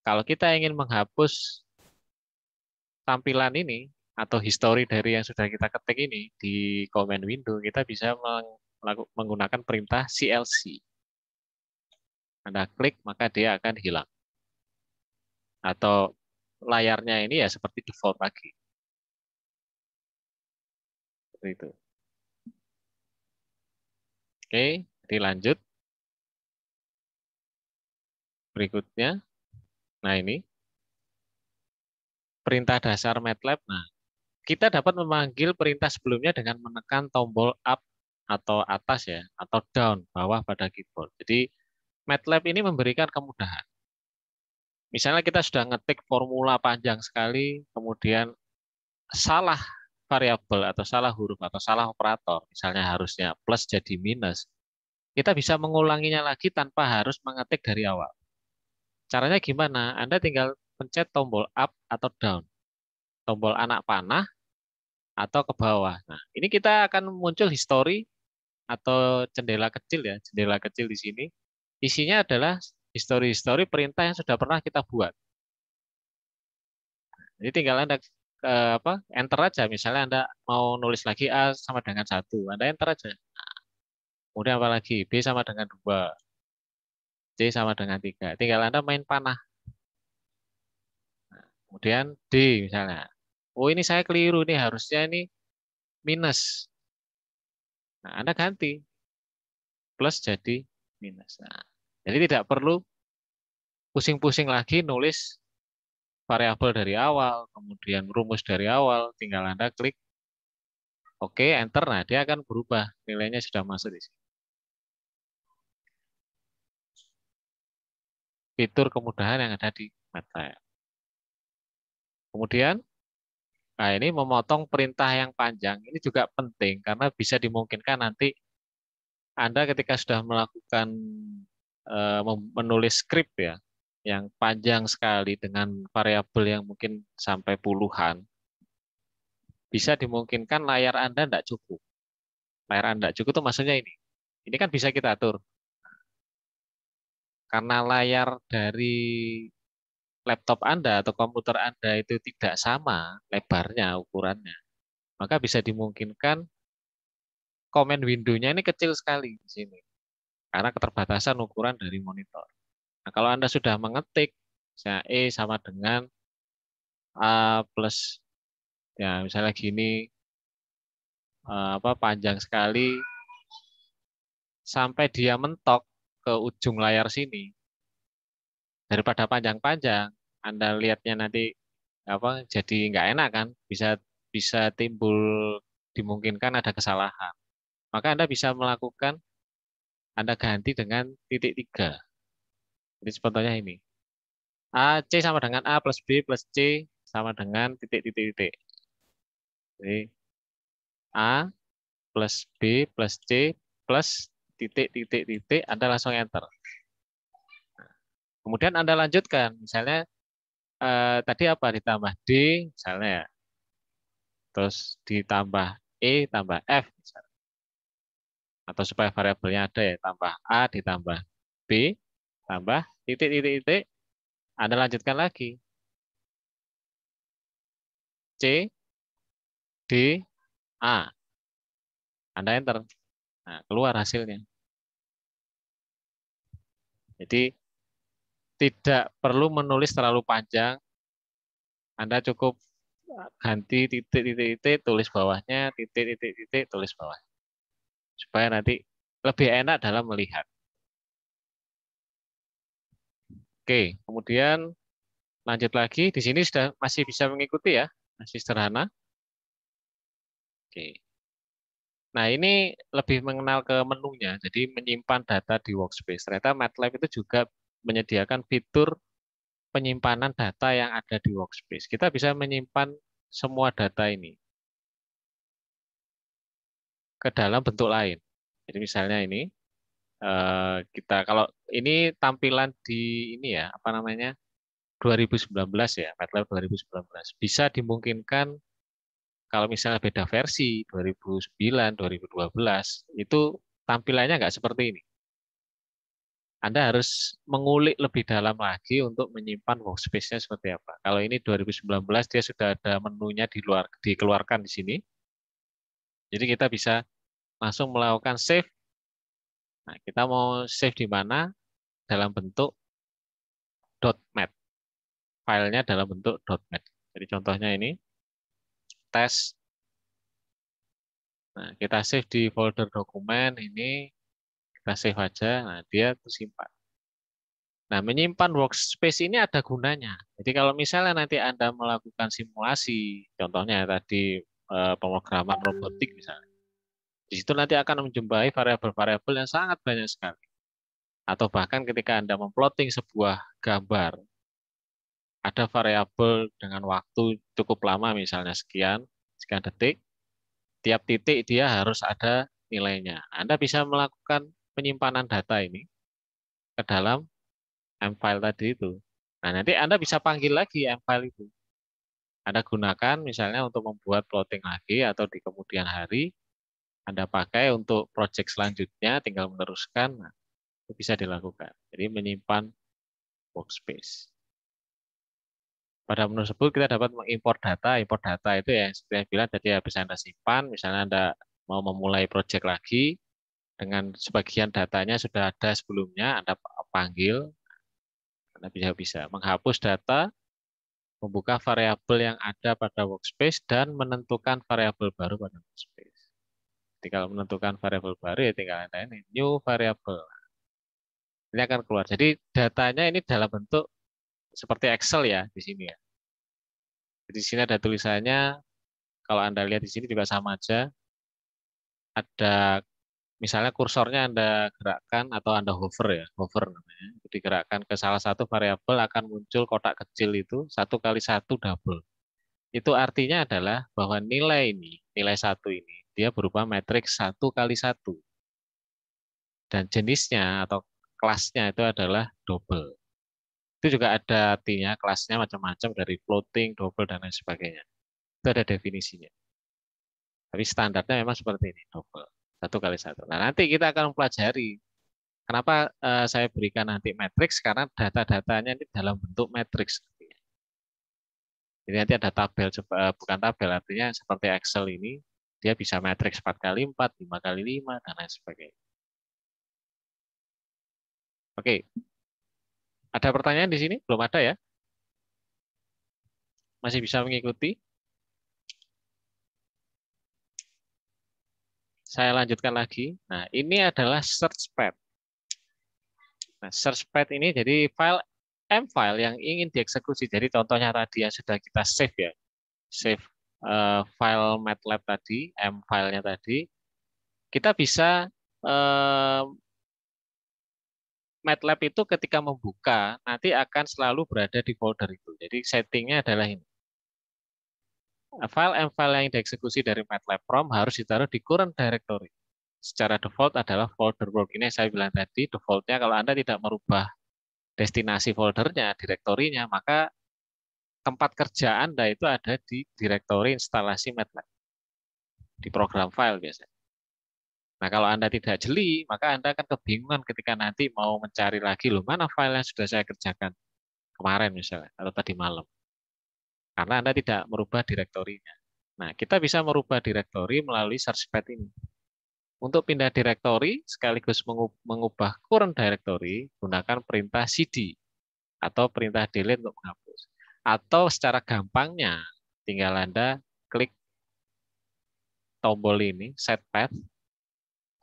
kalau kita ingin menghapus tampilan ini atau histori dari yang sudah kita ketik ini di command window, kita bisa menggunakan perintah CLC. Anda klik, maka dia akan hilang. Atau layarnya ini ya seperti default lagi. Seperti itu. Oke, dilanjut. Berikutnya, nah ini perintah dasar MATLAB. Nah, kita dapat memanggil perintah sebelumnya dengan menekan tombol up atau atas ya, atau down, bawah pada keyboard. Jadi MATLAB ini memberikan kemudahan. Misalnya kita sudah ngetik formula panjang sekali, kemudian salah variabel atau salah huruf atau salah operator, misalnya harusnya plus jadi minus, kita bisa mengulanginya lagi tanpa harus mengetik dari awal. Caranya gimana? Anda tinggal pencet tombol up atau down, tombol anak panah atau ke bawah. Nah, ini kita akan muncul history atau jendela kecil ya, jendela kecil di sini. Isinya adalah histori-histori perintah yang sudah pernah kita buat. Jadi tinggal Anda eh, apa enter aja misalnya Anda mau nulis lagi A sama dengan satu Anda enter aja. Nah, kemudian apa lagi? B sama dengan dua C sama dengan tiga Tinggal Anda main panah. Nah, kemudian D misalnya. Oh ini saya keliru nih harusnya ini minus Nah, Anda ganti. Plus jadi minus. Nah, jadi tidak perlu pusing-pusing lagi nulis variabel dari awal, kemudian rumus dari awal, tinggal Anda klik oke, OK, enter, nah dia akan berubah, nilainya sudah masuk di sini. Fitur kemudahan yang ada di MATLAB. Kemudian Nah, ini memotong perintah yang panjang ini juga penting karena bisa dimungkinkan nanti Anda ketika sudah melakukan e, menulis skrip ya yang panjang sekali dengan variabel yang mungkin sampai puluhan bisa dimungkinkan layar Anda tidak cukup. Layar Anda cukup itu maksudnya ini. Ini kan bisa kita atur. Karena layar dari laptop Anda atau komputer Anda itu tidak sama lebarnya, ukurannya, maka bisa dimungkinkan komen window-nya ini kecil sekali di sini. Karena keterbatasan ukuran dari monitor. Nah, kalau Anda sudah mengetik, saya E sama dengan A plus, ya misalnya gini, e, apa panjang sekali, sampai dia mentok ke ujung layar sini, daripada panjang-panjang anda lihatnya nanti apa jadi nggak enak kan bisa bisa timbul dimungkinkan ada kesalahan maka anda bisa melakukan anda ganti dengan titik tiga jadi contohnya ini a c sama dengan a plus b plus c sama dengan titik titik titik jadi a plus b plus c plus titik titik titik anda langsung enter Kemudian Anda lanjutkan, misalnya eh, tadi apa ditambah D misalnya ya. Terus ditambah E tambah F misalnya. Atau supaya variabelnya ada ya, tambah A ditambah B tambah titik-titik-titik. Anda lanjutkan lagi. C, D, A. Anda enter. Nah, keluar hasilnya. Jadi tidak perlu menulis terlalu panjang. Anda cukup ganti titik-titik-titik, tulis bawahnya, titik-titik-titik, tulis bawah. Supaya nanti lebih enak dalam melihat. Oke, kemudian lanjut lagi. Di sini sudah masih bisa mengikuti ya, masih sederhana. Oke. Nah, ini lebih mengenal ke menunya, jadi menyimpan data di workspace. Ternyata MATLAB itu juga menyediakan fitur penyimpanan data yang ada di workspace. Kita bisa menyimpan semua data ini ke dalam bentuk lain. Jadi misalnya ini eh, kita kalau ini tampilan di ini ya apa namanya 2019 ya MATLAB 2019 bisa dimungkinkan kalau misalnya beda versi 2009 2012 itu tampilannya nggak seperti ini anda harus mengulik lebih dalam lagi untuk menyimpan workspace-nya seperti apa. Kalau ini 2019 dia sudah ada menunya di luar, dikeluarkan di sini. Jadi kita bisa langsung melakukan save. Nah, kita mau save di mana? Dalam bentuk .mat. Filenya dalam bentuk .mat. Jadi contohnya ini test. Nah, kita save di folder dokumen ini kasih save aja, nah dia tersimpan. Nah, menyimpan workspace ini ada gunanya. Jadi kalau misalnya nanti Anda melakukan simulasi, contohnya tadi eh, pemrograman robotik misalnya, di situ nanti akan menjumpai variabel-variabel yang sangat banyak sekali. Atau bahkan ketika Anda memplotting sebuah gambar, ada variabel dengan waktu cukup lama misalnya sekian, sekian detik, tiap titik dia harus ada nilainya. Anda bisa melakukan penyimpanan data ini ke dalam M-file tadi itu. Nah, nanti Anda bisa panggil lagi M-file itu. Anda gunakan misalnya untuk membuat plotting lagi atau di kemudian hari Anda pakai untuk project selanjutnya tinggal meneruskan nah, itu bisa dilakukan. Jadi menyimpan workspace. Pada menu tersebut kita dapat mengimpor data. import data itu ya seperti yang bilang tadi habis Anda simpan, misalnya Anda mau memulai project lagi, dengan sebagian datanya sudah ada sebelumnya, Anda panggil, Anda bisa-bisa menghapus data, membuka variabel yang ada pada workspace, dan menentukan variabel baru pada workspace. Jadi kalau menentukan variabel baru, ya tinggal Anda ini, new variable. Ini akan keluar. Jadi datanya ini dalam bentuk seperti Excel ya di sini ya. Jadi di sini ada tulisannya, kalau Anda lihat di sini juga sama aja. Ada misalnya kursornya Anda gerakkan atau Anda hover ya, hover namanya, digerakkan ke salah satu variabel akan muncul kotak kecil itu satu kali satu double. Itu artinya adalah bahwa nilai ini, nilai satu ini, dia berupa matriks satu kali satu. Dan jenisnya atau kelasnya itu adalah double. Itu juga ada artinya kelasnya macam-macam dari floating, double, dan lain sebagainya. Itu ada definisinya. Tapi standarnya memang seperti ini, double satu kali satu. Nah nanti kita akan mempelajari kenapa uh, saya berikan nanti matriks karena data-datanya ini dalam bentuk matriks. Jadi nanti ada tabel eh, bukan tabel artinya seperti Excel ini dia bisa matriks 4 kali 4, 5 kali 5 dan lain sebagainya. Oke. Ada pertanyaan di sini? Belum ada ya? Masih bisa mengikuti? Saya lanjutkan lagi. Nah, ini adalah search path. Nah, search path ini jadi file M file yang ingin dieksekusi. Jadi contohnya tadi yang sudah kita save ya. Save uh, file MATLAB tadi, M filenya tadi. Kita bisa uh, MATLAB itu ketika membuka nanti akan selalu berada di folder itu. Jadi settingnya adalah ini. Nah, file file yang dieksekusi dari MATLAB prom harus ditaruh di current directory. Secara default adalah folder work. Ini saya bilang tadi, defaultnya kalau Anda tidak merubah destinasi foldernya, direktorinya, maka tempat kerja Anda itu ada di direktori instalasi MATLAB. Di program file biasanya. Nah, kalau Anda tidak jeli, maka Anda akan kebingungan ketika nanti mau mencari lagi, loh, mana file yang sudah saya kerjakan kemarin misalnya, atau tadi malam karena Anda tidak merubah direktorinya. Nah, kita bisa merubah direktori melalui search path ini. Untuk pindah direktori, sekaligus mengubah current directory, gunakan perintah cd atau perintah delete untuk menghapus. Atau secara gampangnya, tinggal Anda klik tombol ini, set path,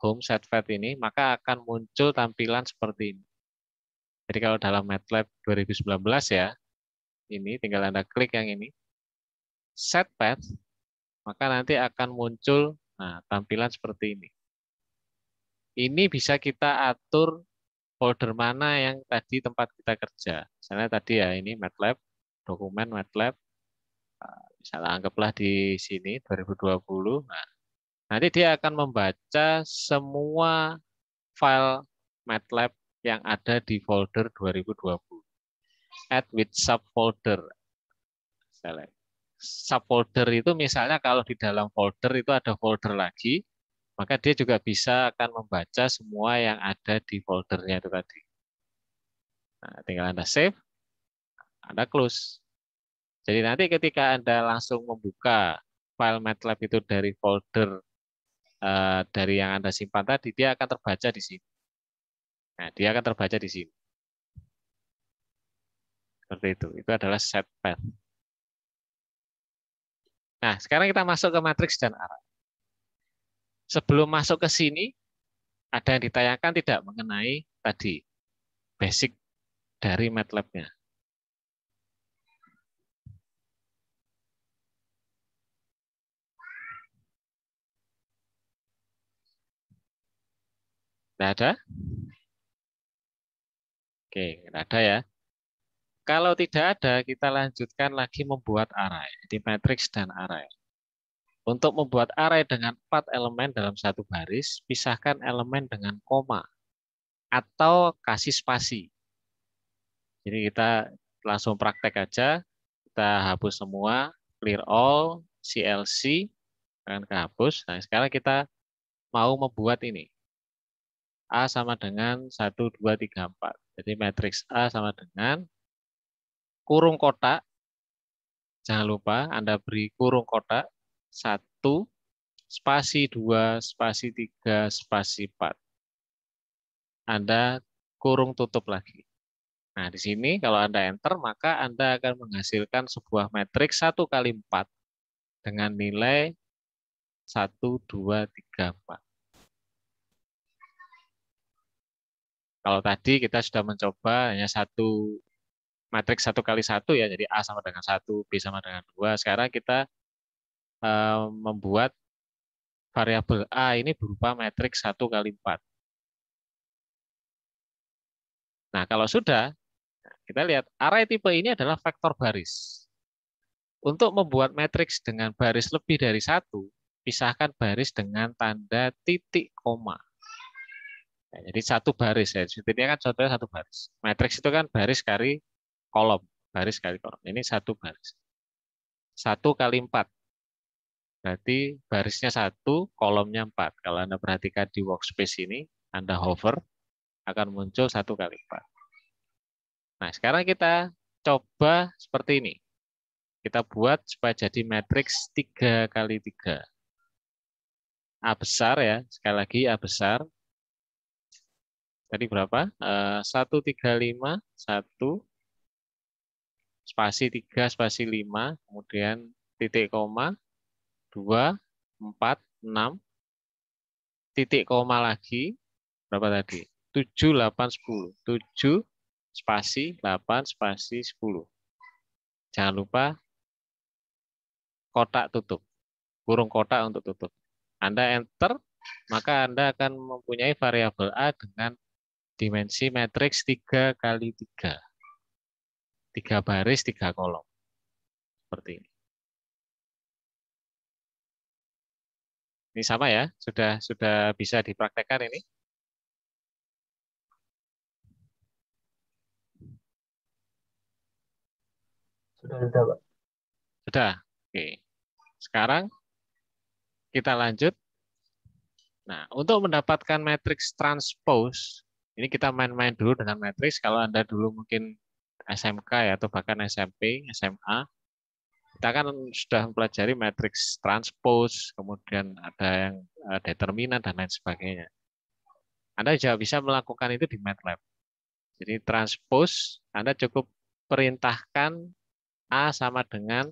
home set path ini, maka akan muncul tampilan seperti ini. Jadi kalau dalam MATLAB 2019 ya, ini, tinggal Anda klik yang ini, set path, maka nanti akan muncul nah, tampilan seperti ini. Ini bisa kita atur folder mana yang tadi tempat kita kerja. Misalnya tadi ya ini MATLAB, dokumen MATLAB, ah, misalnya anggaplah di sini 2020. Nah, nanti dia akan membaca semua file MATLAB yang ada di folder 2020 add with subfolder. Select. Subfolder itu misalnya kalau di dalam folder itu ada folder lagi, maka dia juga bisa akan membaca semua yang ada di foldernya itu tadi. Nah, tinggal Anda save, Anda close. Jadi nanti ketika Anda langsung membuka file MATLAB itu dari folder eh, dari yang Anda simpan tadi, dia akan terbaca di sini. Nah, dia akan terbaca di sini. Seperti itu. Itu adalah set path. Nah, sekarang kita masuk ke matriks dan arah. Sebelum masuk ke sini, ada yang ditayangkan tidak mengenai tadi basic dari MATLAB-nya. Tidak ada? Oke, tidak ada ya. Kalau tidak ada, kita lanjutkan lagi membuat array di matrix dan array. Untuk membuat array dengan empat elemen dalam satu baris, pisahkan elemen dengan koma atau kasih spasi. Jadi kita langsung praktek aja. Kita hapus semua, clear all, CLC, akan kehapus. Nah, sekarang kita mau membuat ini. A sama dengan 1, 2, 3, 4. Jadi matriks A sama dengan kurung kotak. Jangan lupa Anda beri kurung kotak. Satu, spasi dua, spasi tiga, spasi empat. Anda kurung tutup lagi. Nah, di sini kalau Anda enter, maka Anda akan menghasilkan sebuah matriks satu kali empat dengan nilai satu, dua, tiga, empat. Kalau tadi kita sudah mencoba hanya satu matriks satu kali satu ya, jadi A sama dengan satu, B sama dengan dua. Sekarang kita uh, membuat variabel A ini berupa matriks satu kali empat. Nah, kalau sudah, kita lihat array tipe ini adalah vektor baris. Untuk membuat matriks dengan baris lebih dari satu, pisahkan baris dengan tanda titik koma. Nah, jadi satu baris ya. Titiknya kan contohnya satu baris. Matriks itu kan baris kali kolom baris kali kolom ini satu baris satu kali empat berarti barisnya satu kolomnya empat kalau anda perhatikan di workspace ini anda hover akan muncul satu kali empat nah sekarang kita coba seperti ini kita buat supaya jadi matriks tiga kali tiga. A besar ya, sekali lagi A besar. Tadi berapa? Eh, satu tiga lima satu spasi 3, spasi 5, kemudian titik koma 2, 4, 6, titik koma lagi, berapa tadi? 7, 8, 10. 7, spasi, 8, spasi, 10. Jangan lupa kotak tutup. Burung kotak untuk tutup. Anda enter, maka Anda akan mempunyai variabel A dengan dimensi matriks 3 kali 3 tiga baris, tiga kolom. Seperti ini. Ini sama ya, sudah sudah bisa dipraktekkan ini. Sudah, sudah, Pak. Sudah. Oke. Sekarang kita lanjut. Nah, untuk mendapatkan matriks transpose, ini kita main-main dulu dengan matriks. Kalau Anda dulu mungkin SMK ya atau bahkan SMP, SMA, kita kan sudah mempelajari matriks transpose, kemudian ada yang eh, determinan dan lain sebagainya. Anda juga bisa melakukan itu di MATLAB. Jadi transpose Anda cukup perintahkan A sama dengan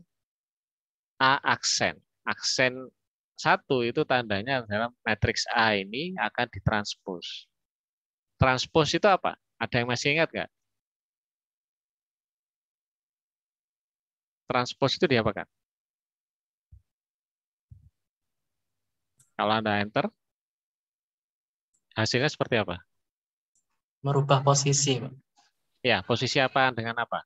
A aksen. Aksen satu itu tandanya dalam matriks A ini akan ditranspose. Transpose itu apa? Ada yang masih ingat nggak? transpose itu diapakan? Kalau Anda enter, hasilnya seperti apa? Merubah posisi, Ya, posisi apa dengan apa?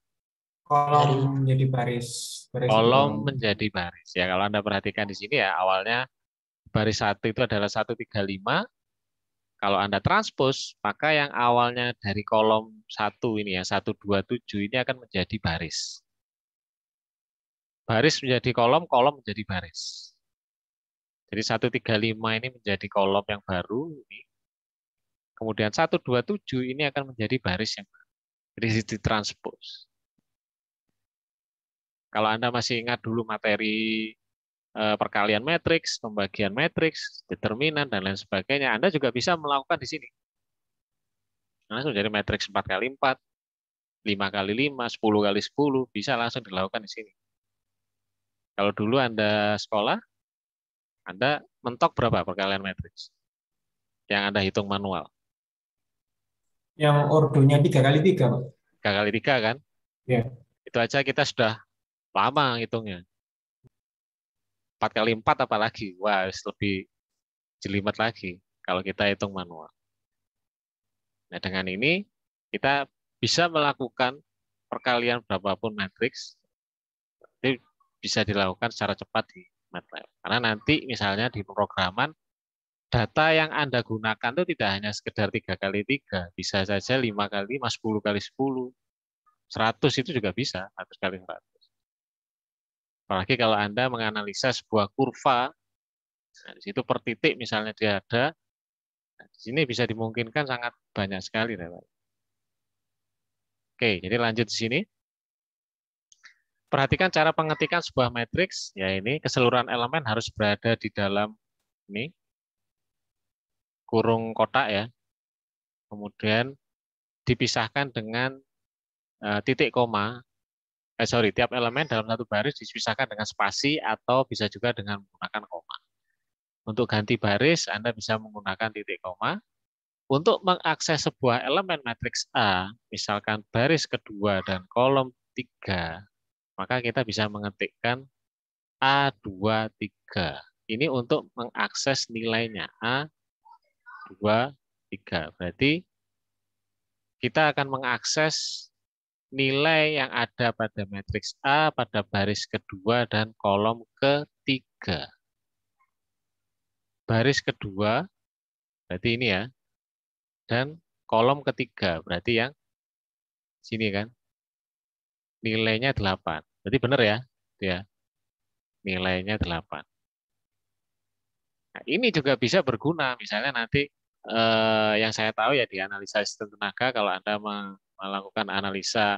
Kolom menjadi baris. baris kolom menjadi baris. Ya, kalau Anda perhatikan di sini ya, awalnya baris satu itu adalah 135. Kalau Anda transpose, maka yang awalnya dari kolom satu ini ya, 127 ini akan menjadi baris baris menjadi kolom, kolom menjadi baris. Jadi 135 ini menjadi kolom yang baru. Ini. Kemudian 127 ini akan menjadi baris yang baru. Jadi Kalau Anda masih ingat dulu materi eh, perkalian matriks, pembagian matriks, determinan, dan lain sebagainya. Anda juga bisa melakukan di sini. Langsung jadi matriks 4 kali 4 5 kali 5 10 kali 10 bisa langsung dilakukan di sini. Kalau dulu Anda sekolah, Anda mentok berapa perkalian matriks? Yang Anda hitung manual. Yang ordonya tiga kali tiga, Pak. Tiga kali tiga kan? Iya. Itu aja kita sudah lama ngitungnya. Empat kali empat apalagi, wah lebih jelimet lagi kalau kita hitung manual. Nah dengan ini kita bisa melakukan perkalian berapapun matriks bisa dilakukan secara cepat di MATLAB. Karena nanti misalnya di pemrograman data yang Anda gunakan itu tidak hanya sekedar 3 kali 3, bisa saja 5 kali 5, 10 kali 10, 100 itu juga bisa, 100 kali 100. Apalagi kalau Anda menganalisa sebuah kurva, nah, di situ per titik misalnya dia ada, nah, di sini bisa dimungkinkan sangat banyak sekali. Oke, jadi lanjut di sini. Perhatikan cara pengetikan sebuah matriks, ya ini keseluruhan elemen harus berada di dalam ini kurung kotak ya. Kemudian dipisahkan dengan uh, titik koma. Eh, sorry, tiap elemen dalam satu baris dipisahkan dengan spasi atau bisa juga dengan menggunakan koma. Untuk ganti baris, Anda bisa menggunakan titik koma. Untuk mengakses sebuah elemen matriks A, misalkan baris kedua dan kolom tiga, maka kita bisa mengetikkan A23. Ini untuk mengakses nilainya A23. Berarti kita akan mengakses nilai yang ada pada matriks A pada baris kedua dan kolom ketiga. Baris kedua, berarti ini ya, dan kolom ketiga, berarti yang sini kan, nilainya 8. Berarti benar ya, gitu ya. Nilainya 8. Nah, ini juga bisa berguna, misalnya nanti eh, yang saya tahu ya di analisa sistem tenaga, kalau Anda melakukan analisa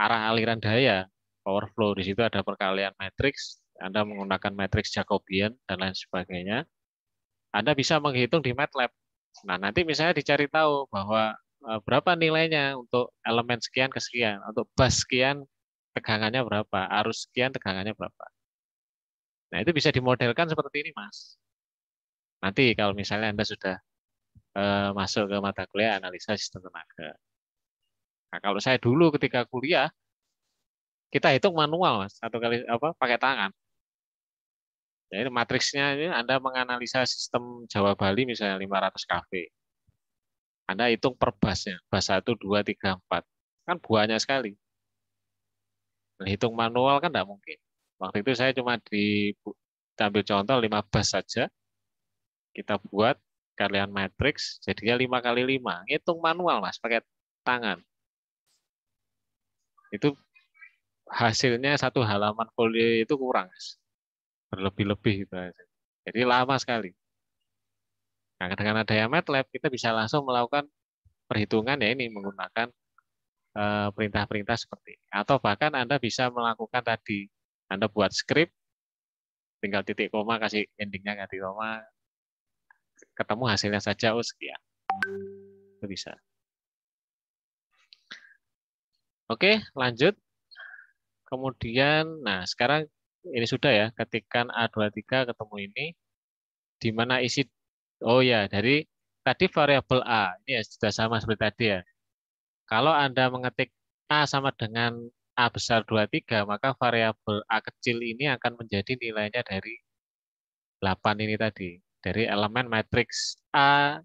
arah aliran daya, power flow, di situ ada perkalian matriks, Anda menggunakan matriks Jacobian, dan lain sebagainya. Anda bisa menghitung di MATLAB. Nah, nanti misalnya dicari tahu bahwa eh, berapa nilainya untuk elemen sekian ke sekian, untuk bus sekian tegangannya berapa, arus sekian tegangannya berapa. Nah, itu bisa dimodelkan seperti ini, Mas. Nanti kalau misalnya Anda sudah eh, masuk ke mata kuliah analisa sistem tenaga. Nah, kalau saya dulu ketika kuliah, kita hitung manual, Mas, satu kali apa pakai tangan. Jadi matriksnya ini Anda menganalisa sistem Jawa Bali misalnya 500 KV. Anda hitung per basnya, bas 1, 2, 3, 4. Kan buahnya sekali. Hitung manual kan tidak mungkin. Waktu itu saya cuma di ambil contoh 5 bus saja. Kita buat kalian matriks, jadinya 5 kali 5. Hitung manual, Mas, pakai tangan. Itu hasilnya satu halaman folio itu kurang, Berlebih-lebih gitu Jadi lama sekali. Nah, dengan adanya MATLAB, kita bisa langsung melakukan perhitungan ya ini menggunakan Eh, perintah-perintah seperti ini. Atau bahkan Anda bisa melakukan tadi, Anda buat script, tinggal titik koma, kasih endingnya ganti koma, ketemu hasilnya saja, oh sekian. Itu bisa. Oke, lanjut. Kemudian, nah sekarang ini sudah ya, ketikan A23 ketemu ini, di mana isi, oh ya, dari tadi variabel A, ini ya sudah sama seperti tadi ya, kalau Anda mengetik A sama dengan A besar 23, maka variabel A kecil ini akan menjadi nilainya dari 8 ini tadi. Dari elemen matriks A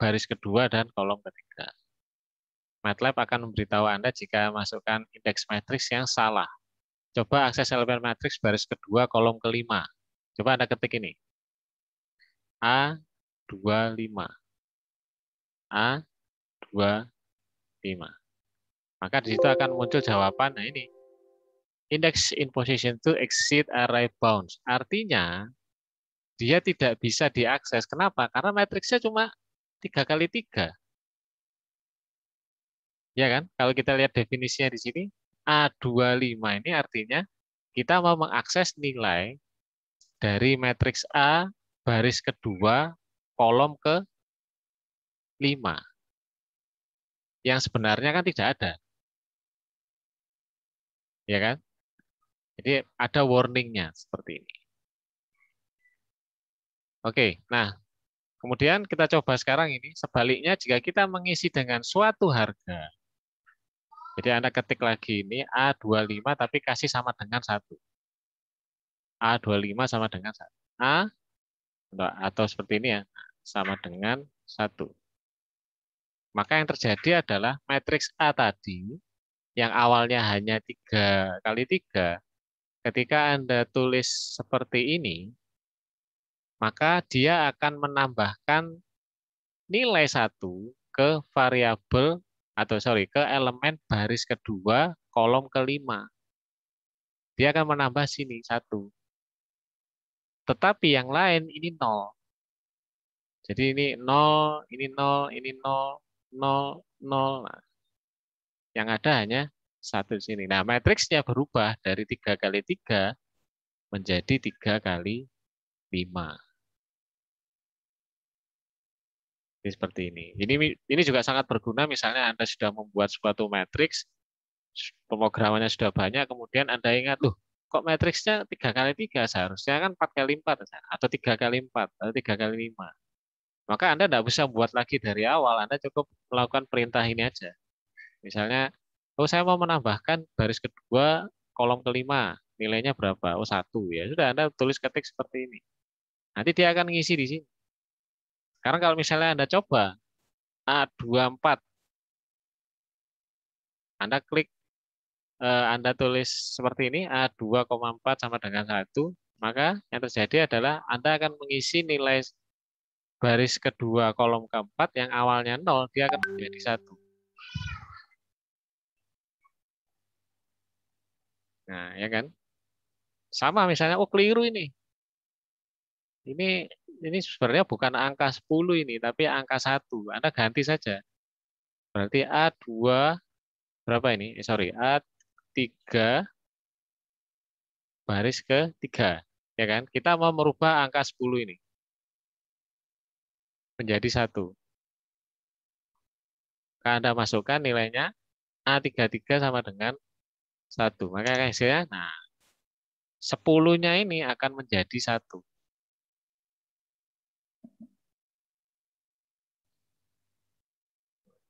baris kedua dan kolom ketiga. MATLAB akan memberitahu Anda jika masukkan indeks matriks yang salah. Coba akses elemen matriks baris kedua kolom kelima. Coba Anda ketik ini. A25. A25. 5. Maka di situ akan muncul jawaban, nah ini, index in position to exceed array bounds. Artinya, dia tidak bisa diakses. Kenapa? Karena matriksnya cuma 3 kali 3. Ya kan? Kalau kita lihat definisinya di sini, A25 ini artinya kita mau mengakses nilai dari matriks A baris kedua kolom ke 5 yang sebenarnya kan tidak ada. Ya kan? Jadi ada warningnya seperti ini. Oke, nah kemudian kita coba sekarang ini sebaliknya jika kita mengisi dengan suatu harga. Jadi Anda ketik lagi ini A25 tapi kasih sama dengan 1. A25 sama dengan 1. A atau seperti ini ya, sama dengan 1. Maka yang terjadi adalah matriks A tadi yang awalnya hanya tiga kali tiga, ketika Anda tulis seperti ini, maka dia akan menambahkan nilai satu ke variabel atau sorry ke elemen baris kedua kolom kelima. Dia akan menambah sini satu. Tetapi yang lain ini nol. Jadi ini nol, ini nol, ini nol, 0, 0. Nah, yang ada hanya satu di sini. Nah, matriksnya berubah dari 3 kali 3 menjadi 3 kali 5. Jadi seperti ini. Ini ini juga sangat berguna misalnya Anda sudah membuat suatu matriks, pemrogramannya sudah banyak, kemudian Anda ingat, loh, kok matriksnya 3 kali 3 seharusnya kan 4 kali 4 atau 3 kali 4 atau 3 kali 5 maka Anda tidak bisa buat lagi dari awal. Anda cukup melakukan perintah ini aja. Misalnya, oh saya mau menambahkan baris kedua kolom kelima, nilainya berapa? Oh satu ya. Sudah Anda tulis ketik seperti ini. Nanti dia akan ngisi di sini. Karena kalau misalnya Anda coba A24, Anda klik, eh, Anda tulis seperti ini, A2,4 sama dengan 1, maka yang terjadi adalah Anda akan mengisi nilai baris kedua kolom keempat yang awalnya nol dia akan menjadi satu. Nah, ya kan? Sama misalnya, oh keliru ini. Ini ini sebenarnya bukan angka 10 ini, tapi angka satu Anda ganti saja. Berarti A2 berapa ini? Eh, sorry, A3 baris ke tiga Ya kan? Kita mau merubah angka 10 ini menjadi satu. Anda masukkan nilainya A33 sama dengan 1. Maka hasilnya, nah, 10-nya ini akan menjadi satu.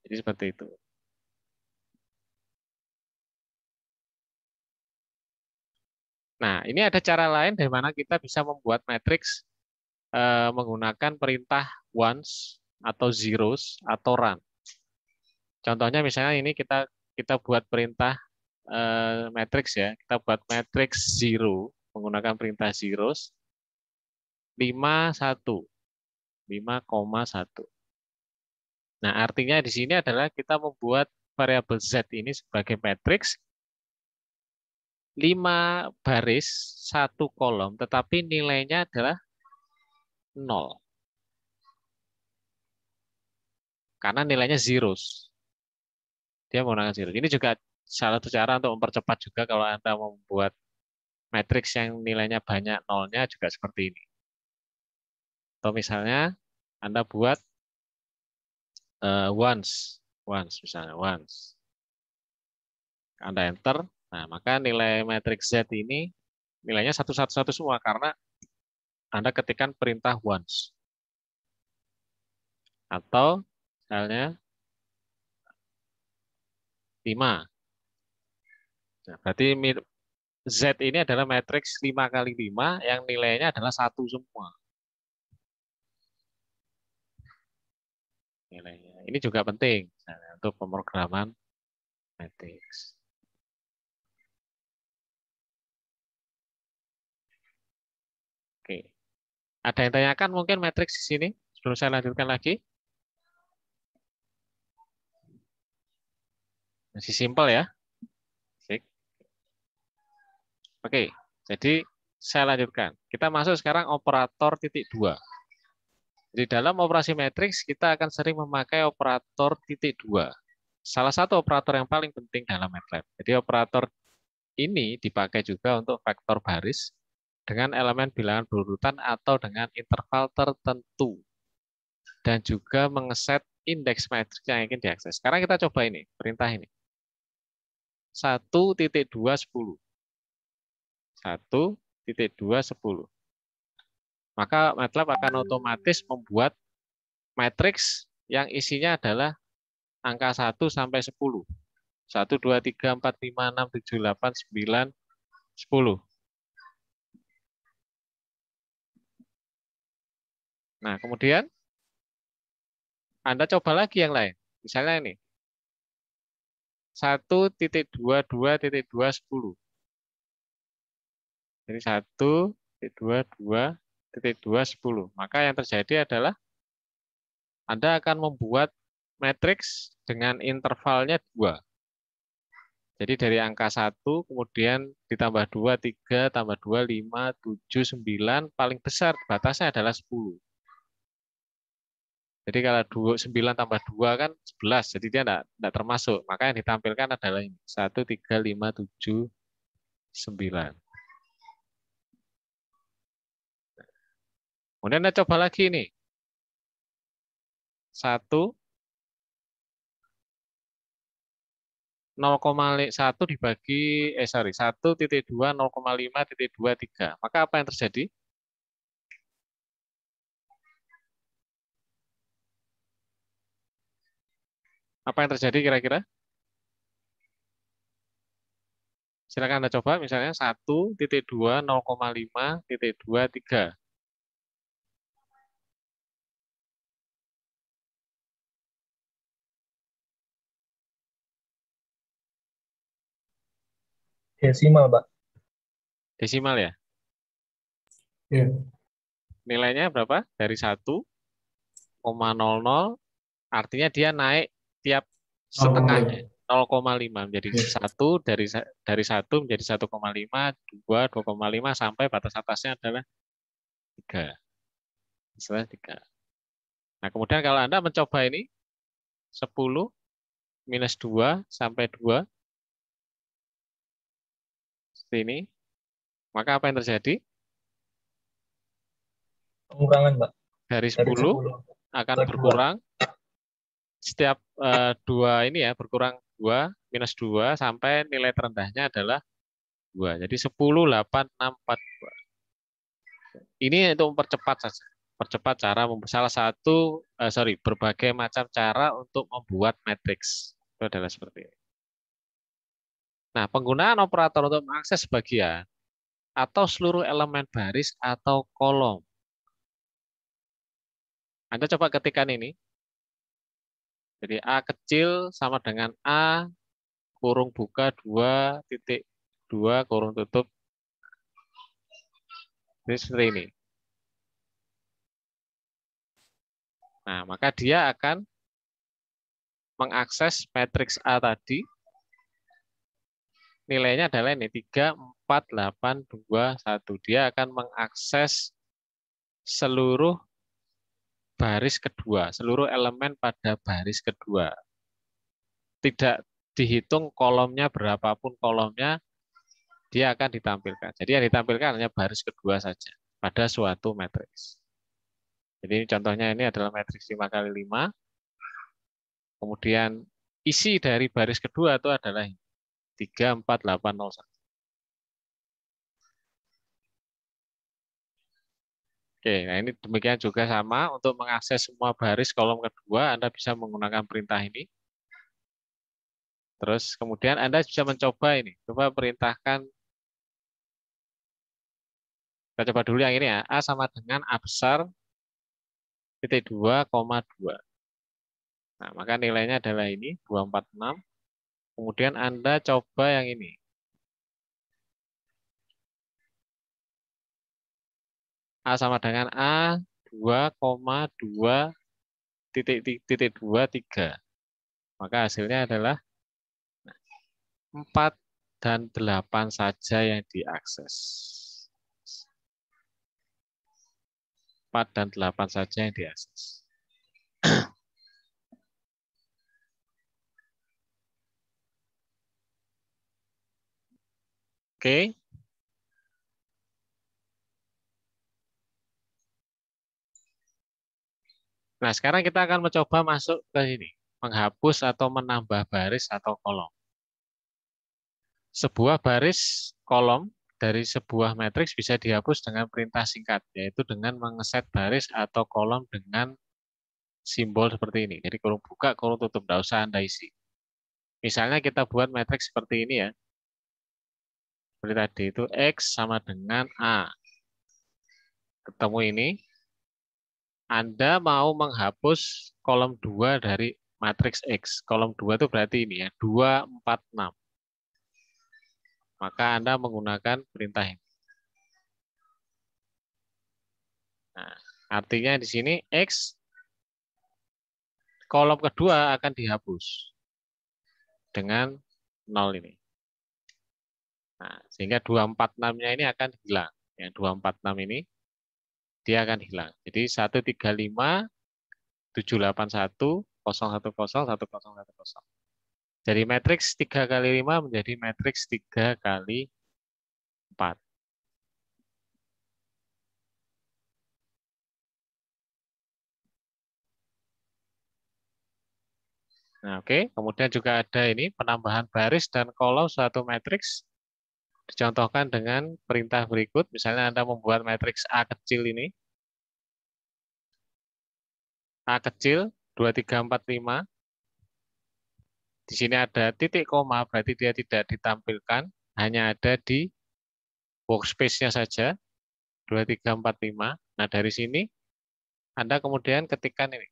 Jadi seperti itu. Nah, ini ada cara lain dari mana kita bisa membuat matriks e, menggunakan perintah ones atau zeros atau run. Contohnya misalnya ini kita kita buat perintah uh, matrix ya. Kita buat matrix 0 menggunakan perintah zeros 51 5,1. Nah, artinya di sini adalah kita membuat variabel Z ini sebagai matrix 5 baris, 1 kolom, tetapi nilainya adalah 0. karena nilainya zeros. Dia menggunakan zero. Ini juga salah satu cara untuk mempercepat juga kalau Anda membuat matriks yang nilainya banyak nolnya juga seperti ini. Atau misalnya Anda buat uh, once, once misalnya once. Anda enter, nah maka nilai matriks Z ini nilainya satu-satu semua karena Anda ketikkan perintah once. Atau misalnya lima, 5. Nah, berarti Z ini adalah matriks 5 kali 5 yang nilainya adalah satu semua. Nilainya. Ini juga penting misalnya, untuk pemrograman matriks. Oke. Ada yang tanyakan mungkin matriks di sini? Sebelum saya lanjutkan lagi. Masih simple ya. Oke, jadi saya lanjutkan. Kita masuk sekarang operator titik dua. Di dalam operasi matriks, kita akan sering memakai operator titik dua. Salah satu operator yang paling penting dalam MATLAB. Jadi operator ini dipakai juga untuk vektor baris dengan elemen bilangan berurutan atau dengan interval tertentu. Dan juga mengeset indeks matriks yang ingin diakses. Sekarang kita coba ini, perintah ini. 1.210. 1.210. Maka MATLAB akan otomatis membuat matriks yang isinya adalah angka 1 sampai 10. 1, 2, 3, 4, 5, 6, 7, 8, 9, 10. Nah, kemudian Anda coba lagi yang lain. Misalnya ini, satu titik titik dua dua dua sepuluh Jadi satu titik titik dua dua dua sepuluh Maka yang terjadi adalah Anda akan membuat matriks dengan intervalnya dua Jadi dari angka satu kemudian ditambah dua tiga tambah dua lima tujuh sembilan paling besar batasnya adalah sepuluh jadi kalau 2, 9 tambah 2 kan 11, jadi dia enggak, enggak termasuk. Maka yang ditampilkan adalah ini, 1, 3, 5, 7, 9. Kemudian kita coba lagi ini. 1, 0,1 dibagi, eh sorry, 1.2, 0,5, 0,2, 3. Maka apa yang terjadi? Apa yang terjadi kira-kira? Silakan Anda coba misalnya 1.2 titik tiga Desimal, Pak. Desimal ya? Iya. Nilainya berapa? Dari 1,00 artinya dia naik setiap oh, setengahnya 0,5 menjadi satu dari dari satu menjadi 1,5, 2, 2,5 sampai batas atasnya adalah 3. misalnya 3. Nah, kemudian kalau Anda mencoba ini 10 minus 2 sampai 2 sini, maka apa yang terjadi? Pengurangan, Pak. Dari 10, dari 10 akan berkurang setiap uh, dua ini ya berkurang dua minus dua sampai nilai terendahnya adalah dua. Jadi sepuluh delapan enam empat dua. Ini untuk mempercepat saja, percepat cara salah satu uh, sorry berbagai macam cara untuk membuat matriks itu adalah seperti ini. Nah penggunaan operator untuk mengakses bagian atau seluruh elemen baris atau kolom. Anda coba ketikkan ini, jadi A kecil sama dengan A kurung buka 2 titik 2 kurung tutup. Jadi seperti ini. Nah, maka dia akan mengakses matriks A tadi. Nilainya adalah ini 3, 4, 8, 2, 1. Dia akan mengakses seluruh baris kedua, seluruh elemen pada baris kedua. Tidak dihitung kolomnya berapapun kolomnya, dia akan ditampilkan. Jadi yang ditampilkan hanya baris kedua saja pada suatu matriks. Jadi contohnya ini adalah matriks 5 kali 5. Kemudian isi dari baris kedua itu adalah 3, 4, 8, 0, 1. Oke, nah ini demikian juga sama untuk mengakses semua baris kolom kedua Anda bisa menggunakan perintah ini. Terus kemudian Anda bisa mencoba ini. Coba perintahkan kita coba dulu yang ini ya. A sama dengan A besar titik dua dua. Nah, maka nilainya adalah ini 246. Kemudian Anda coba yang ini. A sama dengan A 2,2 titik titik 23. Maka hasilnya adalah 4 dan 8 saja yang diakses. 4 dan 8 saja yang diakses. (clears throat) Oke. Okay. Nah, sekarang kita akan mencoba masuk ke sini, menghapus atau menambah baris atau kolom. Sebuah baris kolom dari sebuah matriks bisa dihapus dengan perintah singkat, yaitu dengan mengeset baris atau kolom dengan simbol seperti ini. Jadi kurung buka, kurung tutup, tidak usah Anda isi. Misalnya kita buat matriks seperti ini ya. Seperti tadi itu X sama dengan A. Ketemu ini, anda mau menghapus kolom 2 dari matriks X. Kolom 2 itu berarti ini ya, 2, 4, 6. Maka Anda menggunakan perintah ini. Nah, artinya di sini X kolom kedua akan dihapus dengan 0 ini. Nah, sehingga 246-nya ini akan hilang. Yang 246 ini dia akan hilang. Jadi 135 781 010 1010. Jadi matriks 3 kali 5 menjadi matriks 3 kali 4. Nah, oke, okay. kemudian juga ada ini penambahan baris dan kolom suatu matriks Dicontohkan dengan perintah berikut, misalnya Anda membuat matriks A kecil ini. A kecil 2, 3, 4, 5. Di sini ada titik koma, berarti dia tidak ditampilkan, hanya ada di workspace-nya saja. 2, 3, 4, 5. Nah, dari sini Anda kemudian ketikkan ini.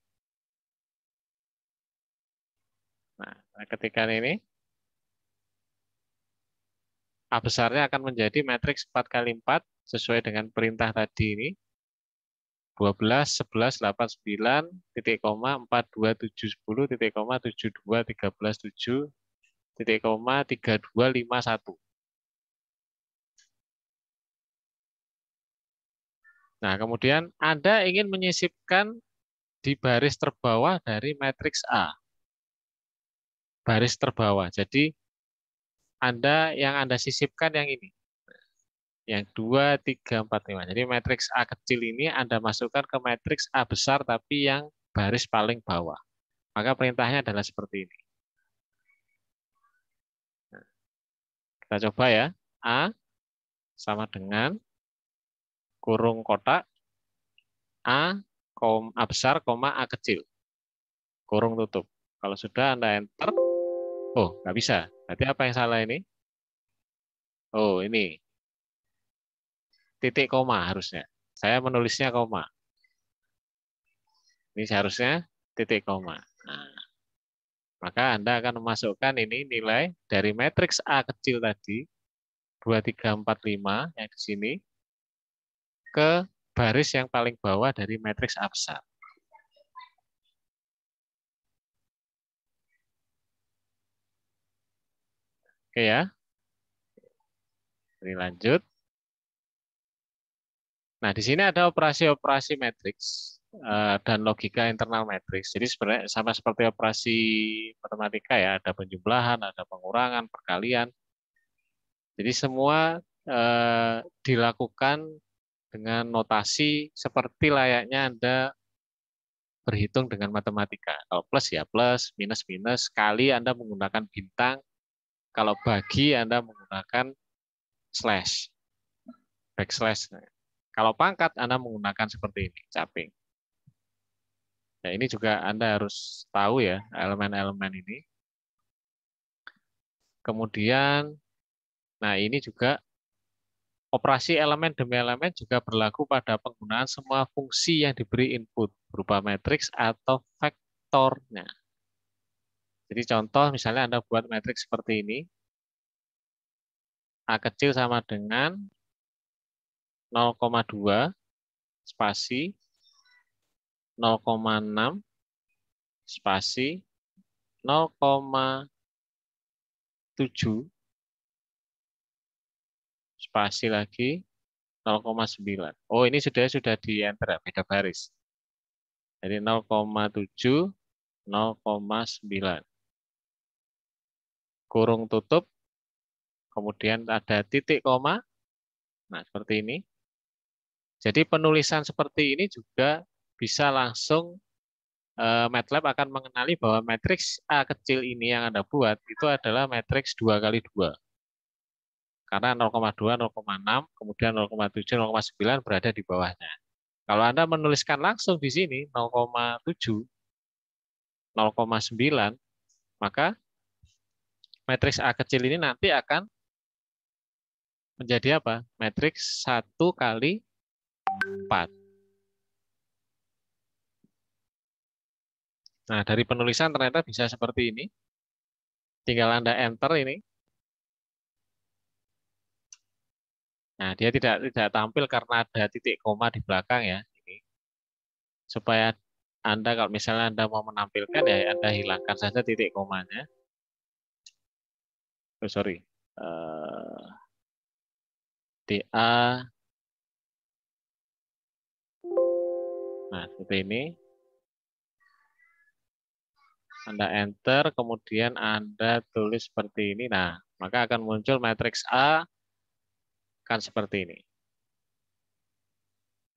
Nah, ketikan ini, A besarnya akan menjadi matriks 4 kali 4 sesuai dengan perintah tadi ini. 12, 11, 8, 9, titik koma, 4, 2, 7, 10, titik koma, 7, 2, 13, 7, titik koma, 3, 2, 5, 1. Nah, kemudian Anda ingin menyisipkan di baris terbawah dari matriks A. Baris terbawah. Jadi anda yang Anda sisipkan yang ini. Yang 2, 3, 4, 5. Jadi matriks A kecil ini Anda masukkan ke matriks A besar tapi yang baris paling bawah. Maka perintahnya adalah seperti ini. Kita coba ya. A sama dengan kurung kotak A, A besar, A kecil. Kurung tutup. Kalau sudah Anda enter, Oh, nggak bisa. Berarti apa yang salah ini? Oh, ini. Titik koma harusnya. Saya menulisnya koma. Ini seharusnya titik koma. Nah, maka Anda akan memasukkan ini nilai dari matriks A kecil tadi, 2, 3, 4, 5 yang di sini, ke baris yang paling bawah dari matriks A besar. Oke ya. ini lanjut. Nah, di sini ada operasi-operasi matriks eh, dan logika internal matriks. Jadi sebenarnya sama seperti operasi matematika ya, ada penjumlahan, ada pengurangan, perkalian. Jadi semua eh, dilakukan dengan notasi seperti layaknya Anda berhitung dengan matematika. Kalau plus ya plus, minus minus, kali Anda menggunakan bintang, kalau bagi Anda menggunakan slash, backslash. Kalau pangkat Anda menggunakan seperti ini, caping. Nah, ini juga Anda harus tahu ya elemen-elemen ini. Kemudian, nah ini juga operasi elemen demi elemen juga berlaku pada penggunaan semua fungsi yang diberi input berupa matriks atau vektornya. Jadi contoh misalnya Anda buat matriks seperti ini. A kecil sama dengan 0,2 spasi 0,6 spasi 0,7 spasi lagi 0,9. Oh, ini sudah sudah di enter ya, beda baris. Jadi 0,7 0,9 kurung tutup, kemudian ada titik koma, nah seperti ini. Jadi penulisan seperti ini juga bisa langsung eh, MATLAB akan mengenali bahwa matriks A kecil ini yang Anda buat itu adalah matriks 2 kali 2. Karena 0,2, 0,6, kemudian 0,7, 0,9 berada di bawahnya. Kalau Anda menuliskan langsung di sini 0,7, 0,9, maka matriks A kecil ini nanti akan menjadi apa? Matriks 1 kali 4. Nah, dari penulisan ternyata bisa seperti ini. Tinggal Anda enter ini. Nah, dia tidak tidak tampil karena ada titik koma di belakang ya. Ini. Supaya Anda kalau misalnya Anda mau menampilkan ya Anda hilangkan saja titik komanya oh sorry, uh, nah seperti ini. Anda enter, kemudian Anda tulis seperti ini. Nah, maka akan muncul matriks A kan seperti ini.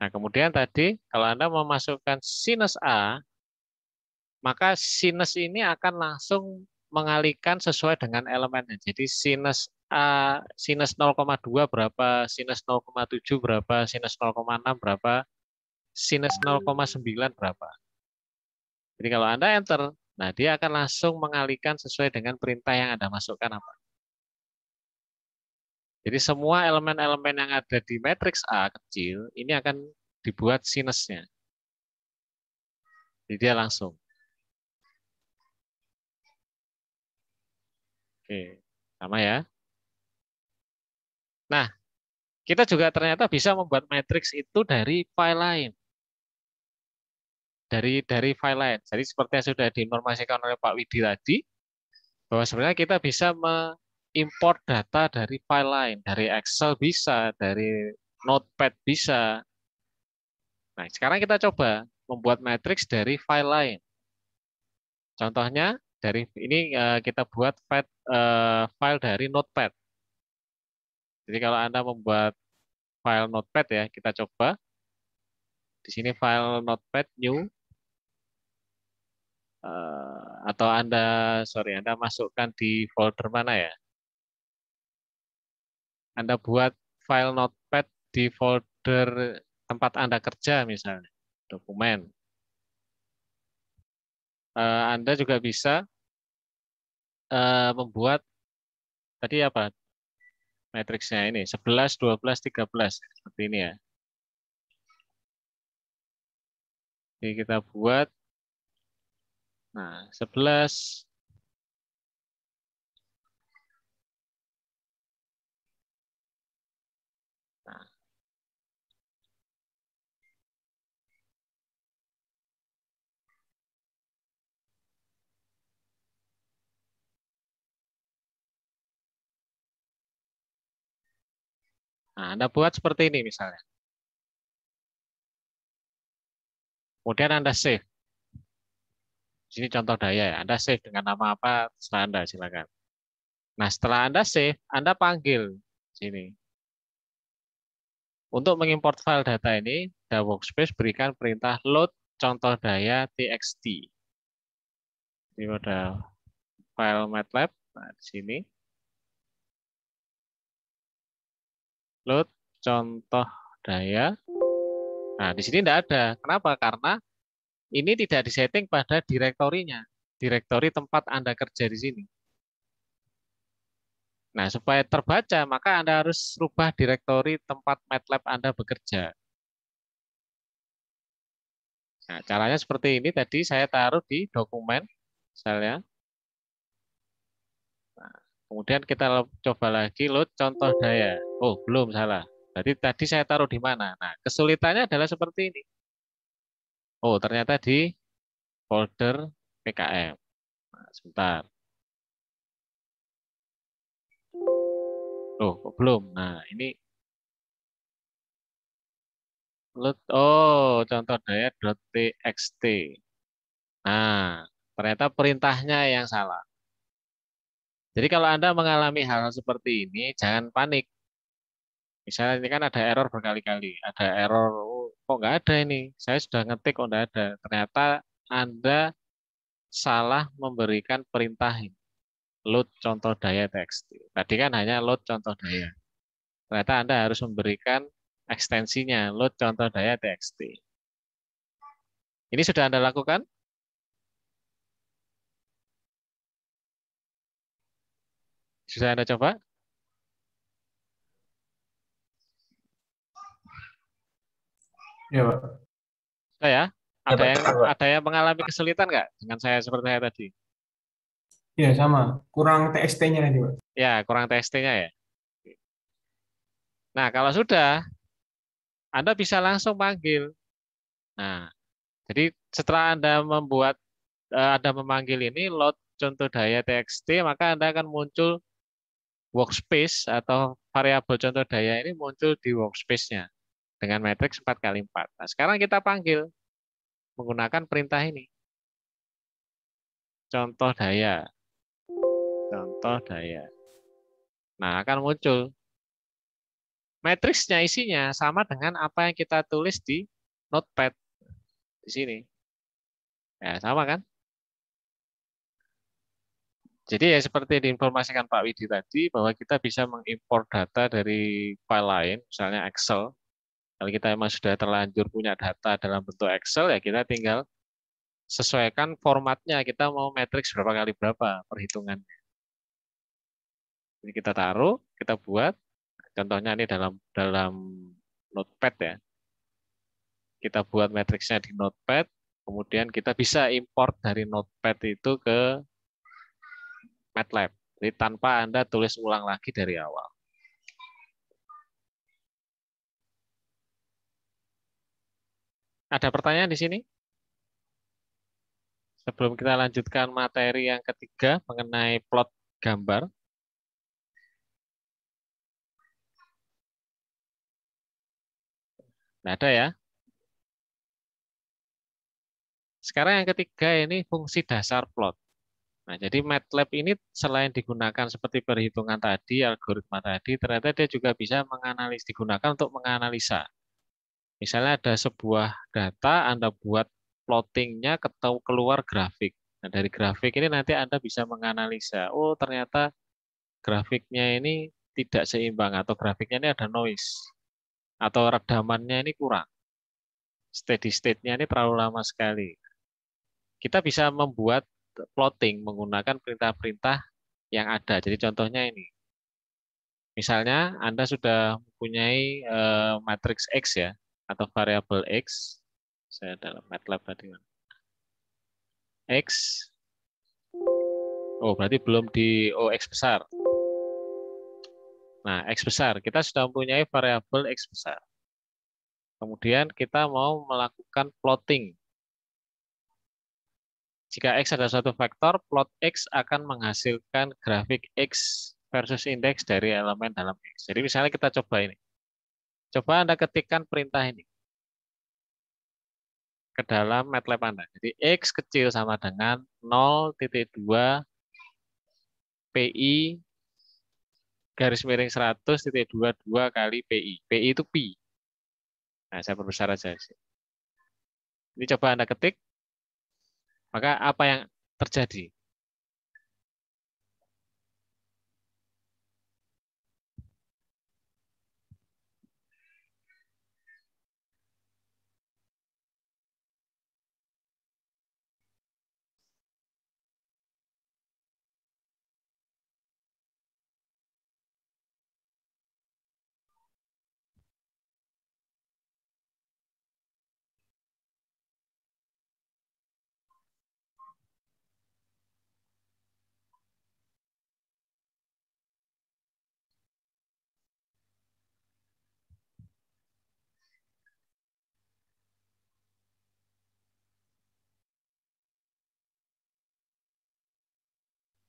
Nah, kemudian tadi kalau Anda memasukkan sinus A, maka sinus ini akan langsung mengalihkan sesuai dengan elemennya. Jadi sinus A, sinus 0,2 berapa, sinus 0,7 berapa, sinus 0,6 berapa, sinus 0,9 berapa. Jadi kalau Anda enter, nah dia akan langsung mengalihkan sesuai dengan perintah yang Anda masukkan apa. Jadi semua elemen-elemen yang ada di matriks A kecil ini akan dibuat sinusnya. Jadi dia langsung. Oke, sama ya. Nah, kita juga ternyata bisa membuat matriks itu dari file lain. Dari dari file lain. Jadi seperti yang sudah diinformasikan oleh Pak Widi tadi, bahwa sebenarnya kita bisa mengimpor data dari file lain, dari Excel bisa, dari Notepad bisa. Nah, sekarang kita coba membuat matriks dari file lain. Contohnya, dari ini uh, kita buat file, uh, file dari Notepad. Jadi kalau Anda membuat file Notepad ya, kita coba. Di sini file Notepad new uh, atau Anda sorry Anda masukkan di folder mana ya? Anda buat file Notepad di folder tempat Anda kerja misalnya, dokumen uh, Anda juga bisa uh, membuat tadi apa matriksnya ini 11, 12, 13 seperti ini ya. Jadi kita buat nah 11 Nah, Anda buat seperti ini misalnya. Kemudian Anda save. Di sini contoh daya ya. Anda save dengan nama apa setelah Anda silakan. Nah, setelah Anda save, Anda panggil sini. Untuk mengimport file data ini, Da Workspace berikan perintah load contoh daya txt. Ini ada file MATLAB nah, di sini. load contoh daya. Nah, di sini tidak ada. Kenapa? Karena ini tidak disetting pada direktorinya, direktori tempat Anda kerja di sini. Nah, supaya terbaca, maka Anda harus rubah direktori tempat MATLAB Anda bekerja. Nah, caranya seperti ini. Tadi saya taruh di dokumen, misalnya. Kemudian kita coba lagi load contoh daya. Oh, belum salah. Berarti tadi saya taruh di mana? Nah, kesulitannya adalah seperti ini. Oh, ternyata di folder PKM. Nah, sebentar. Oh, kok belum? Nah, ini load oh, contoh daya .txt. Nah, ternyata perintahnya yang salah. Jadi kalau Anda mengalami hal seperti ini, jangan panik. Misalnya ini kan ada error berkali-kali, ada error oh, kok nggak ada ini, saya sudah ngetik kok nggak ada. Ternyata Anda salah memberikan perintah load contoh daya tekstil. Tadi kan hanya load contoh daya. Ternyata Anda harus memberikan ekstensinya load contoh daya tekstil. Ini sudah Anda lakukan? Bisa Anda coba? Ya, Pak. Bisa ya? ya? Ada ya, yang ada yang mengalami kesulitan nggak dengan saya seperti saya tadi? Ya, sama. Kurang TST-nya tadi, Pak. Ya, kurang TST-nya ya. Nah, kalau sudah, Anda bisa langsung panggil. Nah, jadi setelah Anda membuat, eh, Anda memanggil ini, load contoh daya TXT, maka Anda akan muncul workspace atau variabel contoh daya ini muncul di workspace-nya dengan matriks 4 kali 4. Nah, sekarang kita panggil menggunakan perintah ini. Contoh daya. Contoh daya. Nah, akan muncul matriksnya isinya sama dengan apa yang kita tulis di notepad di sini. Ya, sama kan? Jadi ya seperti diinformasikan Pak Widi tadi bahwa kita bisa mengimpor data dari file lain, misalnya Excel. Kalau kita memang sudah terlanjur punya data dalam bentuk Excel, ya kita tinggal sesuaikan formatnya. Kita mau matriks berapa kali berapa perhitungannya. Ini kita taruh, kita buat. Contohnya ini dalam dalam Notepad ya. Kita buat matriksnya di Notepad, kemudian kita bisa import dari Notepad itu ke MATLAB. Jadi tanpa Anda tulis ulang lagi dari awal. Ada pertanyaan di sini? Sebelum kita lanjutkan materi yang ketiga mengenai plot gambar. tidak ada ya? Sekarang yang ketiga ini fungsi dasar plot. Nah, jadi MATLAB ini selain digunakan seperti perhitungan tadi, algoritma tadi, ternyata dia juga bisa menganalisis digunakan untuk menganalisa. Misalnya ada sebuah data Anda buat plottingnya ketemu keluar grafik. Nah, dari grafik ini nanti Anda bisa menganalisa, oh ternyata grafiknya ini tidak seimbang atau grafiknya ini ada noise atau redamannya ini kurang. Steady state-nya ini terlalu lama sekali. Kita bisa membuat plotting menggunakan perintah-perintah yang ada. Jadi contohnya ini. Misalnya Anda sudah mempunyai uh, eh, matriks X ya, atau variabel X. Saya dalam MATLAB tadi. X. Oh, berarti belum di oh, x besar. Nah, X besar. Kita sudah mempunyai variabel X besar. Kemudian kita mau melakukan plotting jika X adalah suatu vektor, plot X akan menghasilkan grafik X versus indeks dari elemen dalam X. Jadi misalnya kita coba ini. Coba Anda ketikkan perintah ini ke dalam MATLAB Anda. Jadi X kecil sama dengan 0.2 PI garis miring 100.22 kali PI. PI itu pi. Nah, saya perbesar aja. sih. Ini coba Anda ketik maka apa yang terjadi?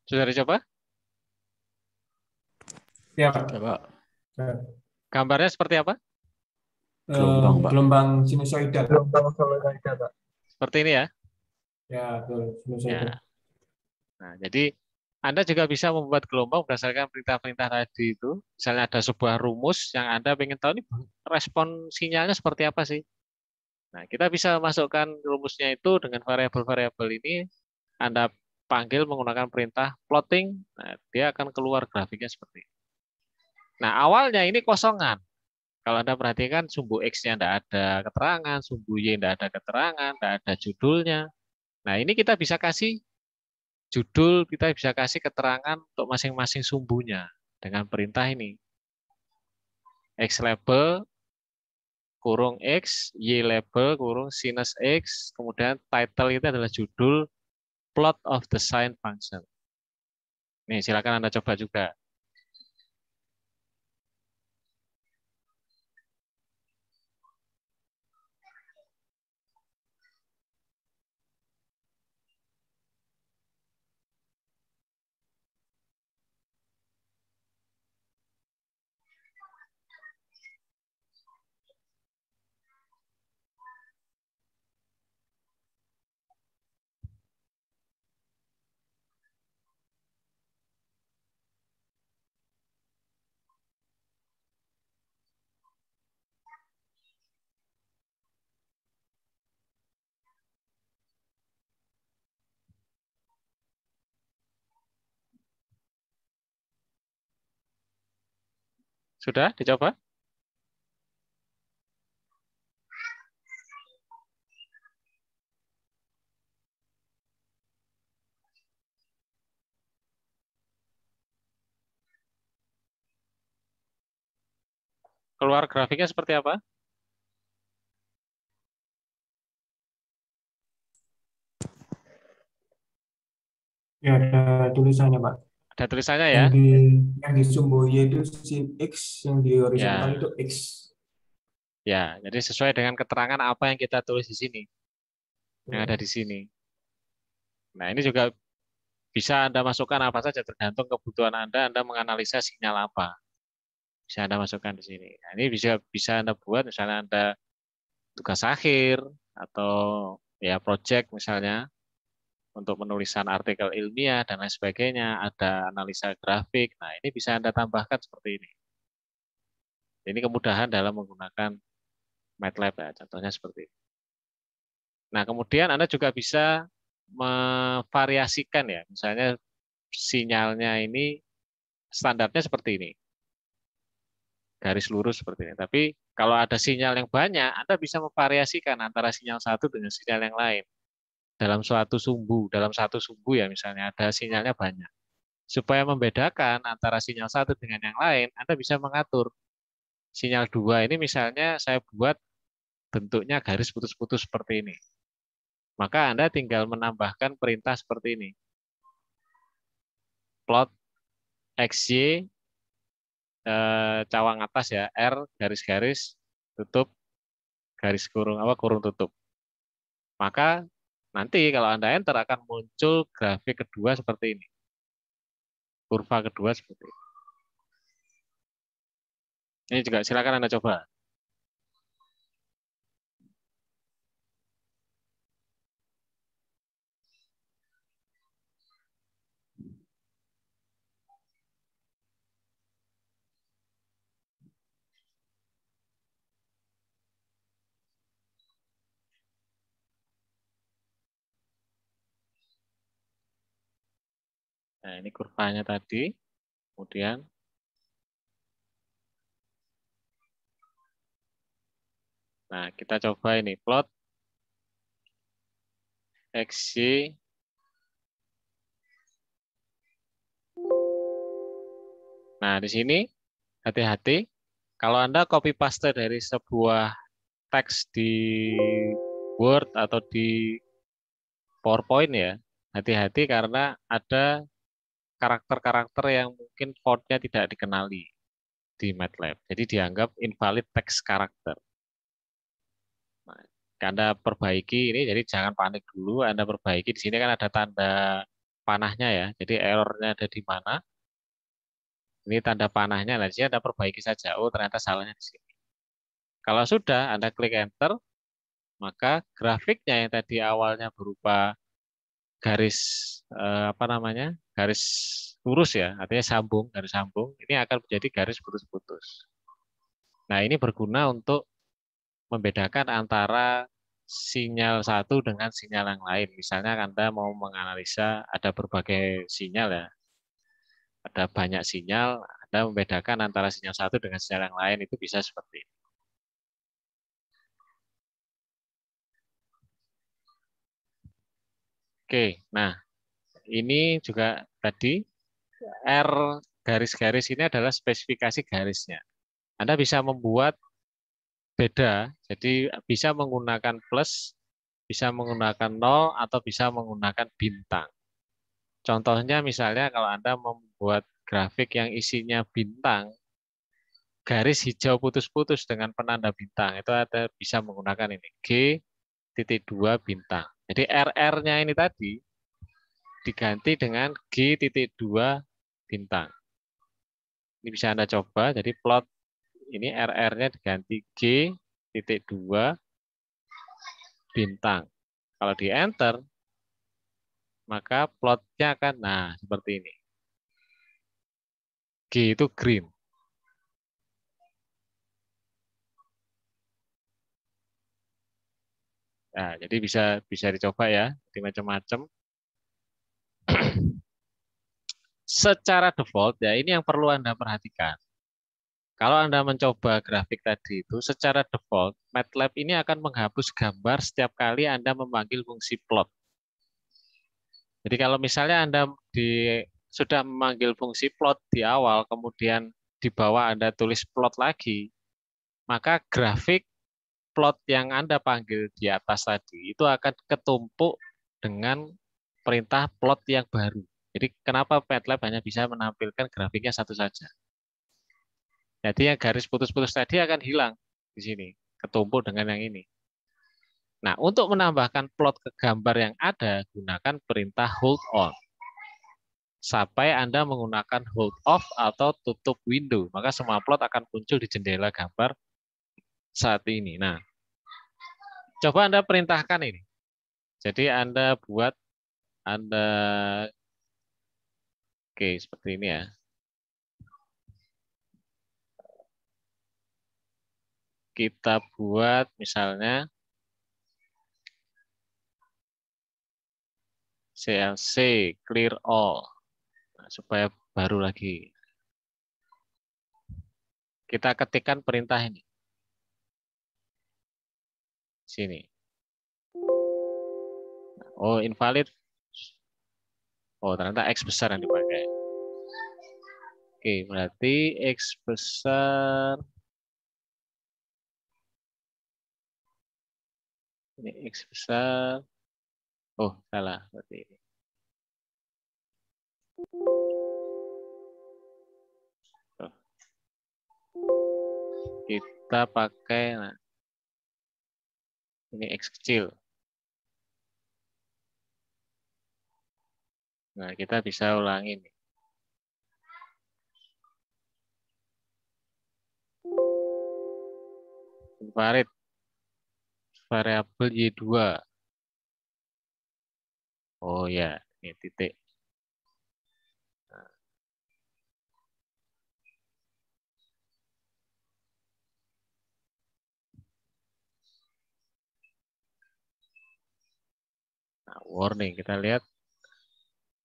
Sudah dicoba? Ya, Pak. Coba. Gambarnya seperti apa? Eh, gelombang, Pak. Gelombang sinusoidal. Gelombang sinusoidal, Pak. Seperti ini ya? Ya, betul. Sinusoidal. Ya. Nah, jadi anda juga bisa membuat gelombang berdasarkan perintah-perintah tadi itu. Misalnya ada sebuah rumus yang Anda ingin tahu ini respon sinyalnya seperti apa sih. Nah, kita bisa masukkan rumusnya itu dengan variabel-variabel ini. Anda panggil menggunakan perintah plotting, nah, dia akan keluar grafiknya seperti ini. Nah, awalnya ini kosongan. Kalau Anda perhatikan, sumbu X-nya tidak ada keterangan, sumbu Y tidak ada keterangan, tidak ada judulnya. Nah, ini kita bisa kasih judul, kita bisa kasih keterangan untuk masing-masing sumbunya dengan perintah ini. X label kurung X, Y label kurung sinus X, kemudian title itu adalah judul plot of the sine function. Nih, silakan Anda coba juga. Sudah dicoba? keluar grafiknya seperti apa? Ya, ada tulisannya, Pak. Ada tulisannya ya? Yang di, yang di Y itu sin X, yang di horizontal ya. itu X. Ya, jadi sesuai dengan keterangan apa yang kita tulis di sini. Yang ada di sini. Nah, ini juga bisa Anda masukkan apa saja tergantung kebutuhan Anda, Anda menganalisa sinyal apa. Bisa Anda masukkan di sini. Nah, ini bisa bisa Anda buat misalnya Anda tugas akhir atau ya project misalnya untuk penulisan artikel ilmiah dan lain sebagainya, ada analisa grafik. Nah, ini bisa Anda tambahkan seperti ini. Ini kemudahan dalam menggunakan MATLAB ya, contohnya seperti ini. Nah, kemudian Anda juga bisa memvariasikan ya, misalnya sinyalnya ini standarnya seperti ini. Garis lurus seperti ini. Tapi kalau ada sinyal yang banyak, Anda bisa memvariasikan antara sinyal satu dengan sinyal yang lain dalam suatu sumbu, dalam satu sumbu ya misalnya ada sinyalnya banyak. Supaya membedakan antara sinyal satu dengan yang lain, Anda bisa mengatur sinyal dua ini misalnya saya buat bentuknya garis putus-putus seperti ini. Maka Anda tinggal menambahkan perintah seperti ini. Plot XY eh, cawang atas ya, R garis-garis tutup garis kurung apa kurung tutup. Maka Nanti kalau Anda enter akan muncul grafik kedua seperti ini. Kurva kedua seperti ini. Ini juga silakan Anda coba. Nah, ini kurvanya tadi. Kemudian Nah, kita coba ini plot XY Nah, di sini hati-hati kalau Anda copy paste dari sebuah teks di Word atau di PowerPoint ya, hati-hati karena ada karakter-karakter yang mungkin fontnya tidak dikenali di MATLAB. Jadi dianggap invalid text karakter. Nah, anda perbaiki ini, jadi jangan panik dulu. Anda perbaiki di sini kan ada tanda panahnya ya. Jadi errornya ada di mana? Ini tanda panahnya. Nah, sini Anda perbaiki saja. Oh, ternyata salahnya di sini. Kalau sudah, Anda klik enter, maka grafiknya yang tadi awalnya berupa garis eh, apa namanya garis lurus ya artinya sambung garis sambung ini akan menjadi garis putus-putus nah ini berguna untuk membedakan antara sinyal satu dengan sinyal yang lain misalnya anda mau menganalisa ada berbagai sinyal ya ada banyak sinyal anda membedakan antara sinyal satu dengan sinyal yang lain itu bisa seperti ini Oke, nah ini juga tadi R garis-garis ini adalah spesifikasi garisnya. Anda bisa membuat beda, jadi bisa menggunakan plus, bisa menggunakan nol, atau bisa menggunakan bintang. Contohnya misalnya kalau Anda membuat grafik yang isinya bintang, garis hijau putus-putus dengan penanda bintang, itu ada bisa menggunakan ini, G titik dua bintang. Jadi RR-nya ini tadi diganti dengan G 2 bintang. Ini bisa Anda coba, jadi plot ini RR-nya diganti G 2 bintang. Kalau di enter, maka plotnya akan nah seperti ini. G itu green. Nah, jadi bisa bisa dicoba ya di macam-macam. (clears throat) Secara default ya ini yang perlu Anda perhatikan. Kalau Anda mencoba grafik tadi itu secara default MATLAB ini akan menghapus gambar setiap kali Anda memanggil fungsi plot. Jadi kalau misalnya Anda di sudah memanggil fungsi plot di awal kemudian di bawah Anda tulis plot lagi, maka grafik plot yang Anda panggil di atas tadi itu akan ketumpuk dengan perintah plot yang baru. Jadi kenapa PadLab hanya bisa menampilkan grafiknya satu saja? Jadi yang garis putus-putus tadi akan hilang di sini, ketumpuk dengan yang ini. Nah, untuk menambahkan plot ke gambar yang ada, gunakan perintah hold on. Sampai Anda menggunakan hold off atau tutup window, maka semua plot akan muncul di jendela gambar saat ini. Nah, Coba Anda perintahkan ini. Jadi Anda buat, Anda, oke seperti ini ya. Kita buat misalnya CLC clear all nah, supaya baru lagi. Kita ketikkan perintah ini sini. Oh, invalid. Oh, ternyata X besar yang dipakai. Oke, berarti X besar. Ini X besar. Oh, salah. Berarti ini. Kita pakai nah, ini X kecil. Nah, kita bisa ulangi ini. Invalid. Variabel Y2. Oh ya, ini titik. warning. Kita lihat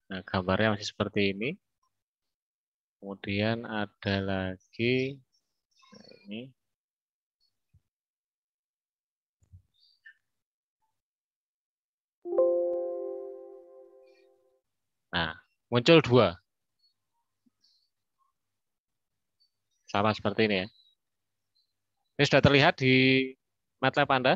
nah, gambarnya masih seperti ini. Kemudian ada lagi nah ini. Nah, muncul dua. Sama seperti ini ya. Ini sudah terlihat di MATLAB Anda.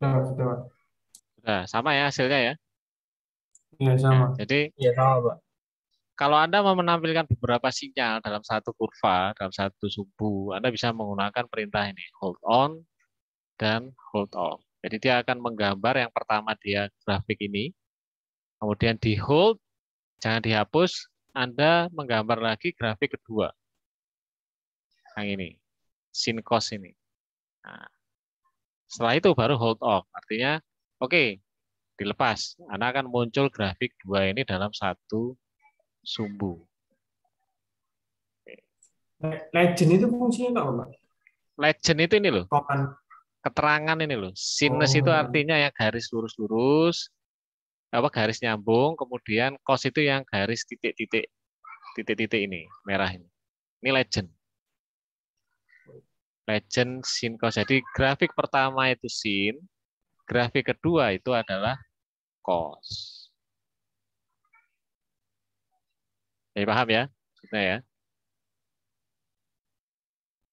Sudah, sudah. sama ya hasilnya ya? Iya, sama. Nah, jadi Iya, sama, Pak. Kalau Anda mau menampilkan beberapa sinyal dalam satu kurva, dalam satu sumbu, Anda bisa menggunakan perintah ini, hold on dan hold off. Jadi dia akan menggambar yang pertama dia grafik ini, kemudian di hold, jangan dihapus, Anda menggambar lagi grafik kedua. Yang ini, sin cos ini. Nah, setelah itu baru hold off. Artinya, oke, okay, dilepas. Anda akan muncul grafik dua ini dalam satu sumbu. Legend itu fungsinya apa, Pak? Legend itu ini loh. Keterangan ini loh. Sinus oh. itu artinya yang garis lurus-lurus, apa garis nyambung, kemudian cos itu yang garis titik-titik titik-titik ini merah ini. Ini legend legend scene cost. Jadi grafik pertama itu scene, grafik kedua itu adalah cost. Jadi paham ya? Nah ya.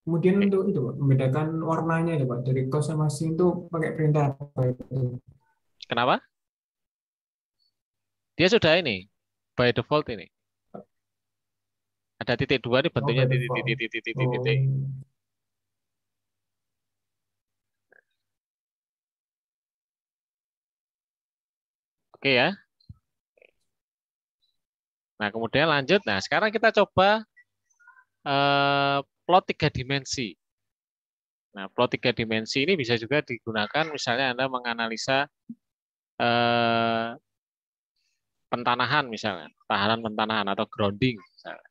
Kemudian okay. untuk itu membedakan warnanya ya Pak, dari cost sama scene itu pakai perintah apa itu? Kenapa? Dia sudah ini by default ini. Ada titik dua nih bentuknya titik-titik oh, titik-titik titik. Oke ya. Nah, kemudian lanjut. Nah, sekarang kita coba eh, plot tiga dimensi. Nah, plot tiga dimensi ini bisa juga digunakan misalnya Anda menganalisa eh, pentanahan misalnya, tahanan pentanahan atau grounding. Misalnya.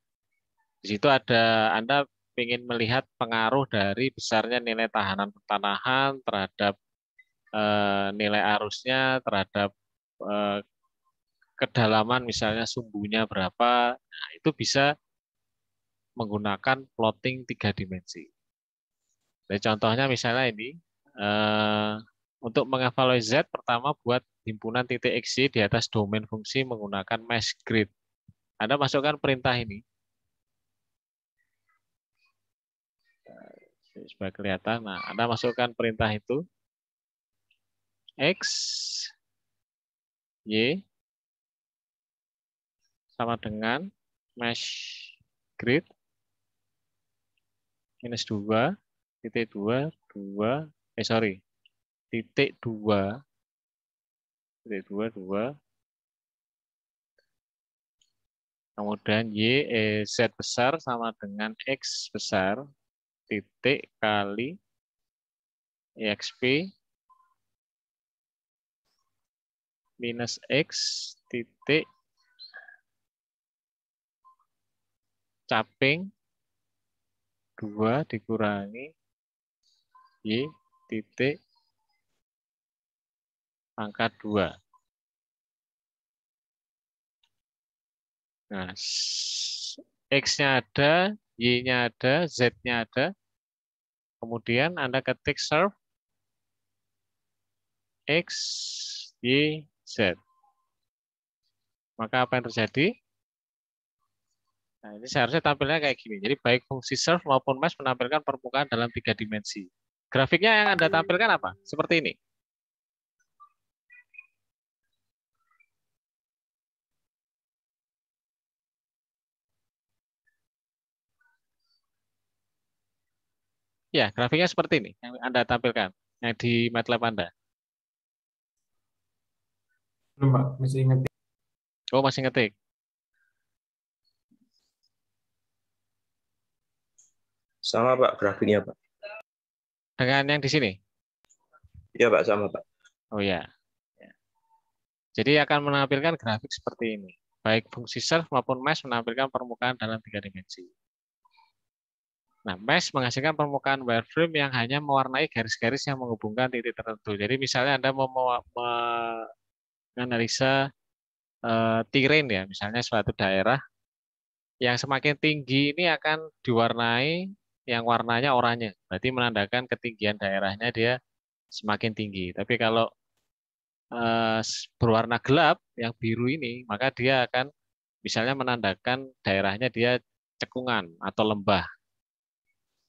Di situ ada Anda ingin melihat pengaruh dari besarnya nilai tahanan pentanahan terhadap eh, nilai arusnya, terhadap Eh, kedalaman misalnya sumbunya berapa, nah, itu bisa menggunakan plotting tiga dimensi. Jadi nah, contohnya misalnya ini, eh, untuk mengevaluasi Z pertama buat himpunan titik XY di atas domain fungsi menggunakan mesh grid. Anda masukkan perintah ini. Nah, Supaya kelihatan, nah Anda masukkan perintah itu. X Y sama dengan mesh grid minus 2 titik 2 2 eh sorry titik 2 titik 2 2 Kemudian Y eh, Z besar sama dengan X besar titik kali EXP minus X titik caping 2 dikurangi Y titik pangkat 2. Nah, X-nya ada, Y-nya ada, Z-nya ada. Kemudian Anda ketik serve X, Y, Z. Maka apa yang terjadi? Nah, ini seharusnya tampilnya kayak gini. Jadi baik fungsi serve maupun mesh menampilkan permukaan dalam tiga dimensi. Grafiknya yang Anda tampilkan apa? Seperti ini. Ya, grafiknya seperti ini yang Anda tampilkan, yang di MATLAB Anda. Belum, Pak. Masih ngetik. Oh, masih ngetik. Sama, Pak, grafiknya, Pak. Dengan yang di sini? Iya, Pak, sama, Pak. Oh, ya. Jadi akan menampilkan grafik seperti ini. Baik fungsi self maupun mesh menampilkan permukaan dalam tiga dimensi. Nah, mesh menghasilkan permukaan wireframe yang hanya mewarnai garis-garis yang menghubungkan titik tertentu. Jadi misalnya Anda mau analisa uh, eh, terrain ya, misalnya suatu daerah yang semakin tinggi ini akan diwarnai yang warnanya oranye. Berarti menandakan ketinggian daerahnya dia semakin tinggi. Tapi kalau uh, berwarna gelap yang biru ini, maka dia akan misalnya menandakan daerahnya dia cekungan atau lembah.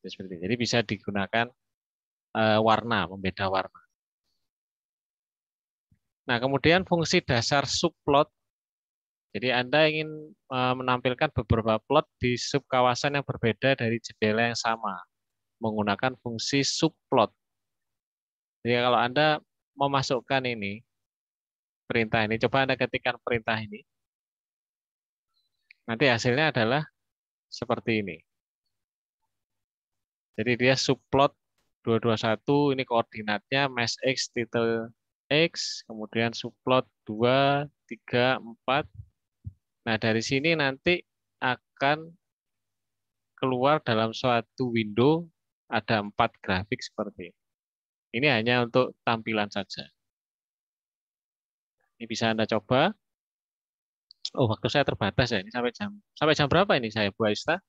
seperti Jadi bisa digunakan uh, warna, pembeda warna. Nah, kemudian fungsi dasar subplot. Jadi Anda ingin e, menampilkan beberapa plot di sub kawasan yang berbeda dari jendela yang sama menggunakan fungsi subplot. Jadi kalau Anda memasukkan ini perintah ini, coba Anda ketikkan perintah ini. Nanti hasilnya adalah seperti ini. Jadi dia subplot 221 ini koordinatnya mesh x titel X, kemudian subplot 2, 3, 4. Nah, dari sini nanti akan keluar dalam suatu window ada empat grafik seperti ini. Ini hanya untuk tampilan saja. Ini bisa Anda coba. Oh, waktu saya terbatas ya. Ini sampai jam sampai jam berapa ini saya Bu Aista?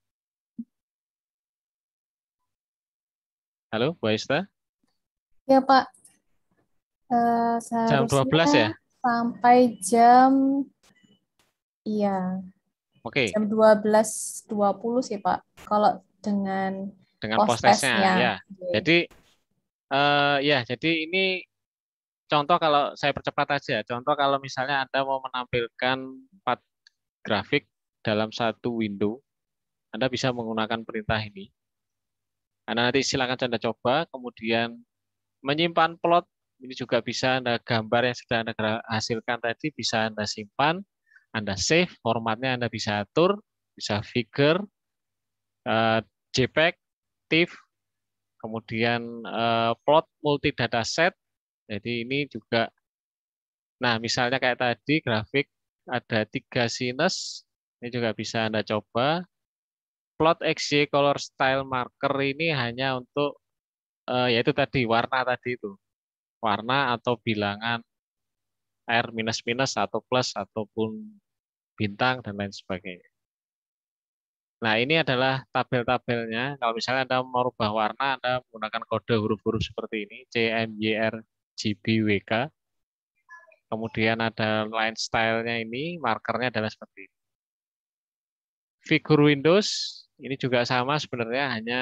Halo, Bu Aista? Ya, Pak. Uh, jam ya? Sampai jam iya. Oke. Okay. Jam 12.20 sih, Pak. Kalau dengan dengan postesnya post ya. Okay. Jadi uh, ya, jadi ini contoh kalau saya percepat aja. Contoh kalau misalnya Anda mau menampilkan empat grafik dalam satu window, Anda bisa menggunakan perintah ini. Anda nanti silakan Anda coba, kemudian menyimpan plot ini juga bisa Anda gambar yang sudah Anda hasilkan tadi bisa Anda simpan, Anda save, formatnya Anda bisa atur, bisa figure, eh, JPEG, TIFF, kemudian eh, plot multi set. Jadi ini juga, nah misalnya kayak tadi grafik ada tiga sinus, ini juga bisa Anda coba. Plot XY color style marker ini hanya untuk eh, yaitu tadi warna tadi itu warna atau bilangan R minus-minus atau plus ataupun bintang dan lain sebagainya. Nah, ini adalah tabel-tabelnya. Kalau misalnya Anda merubah warna, Anda menggunakan kode huruf-huruf seperti ini, C, M, Y, R, G, B, W, K. Kemudian ada line style-nya ini, markernya adalah seperti ini. Figur Windows, ini juga sama sebenarnya, hanya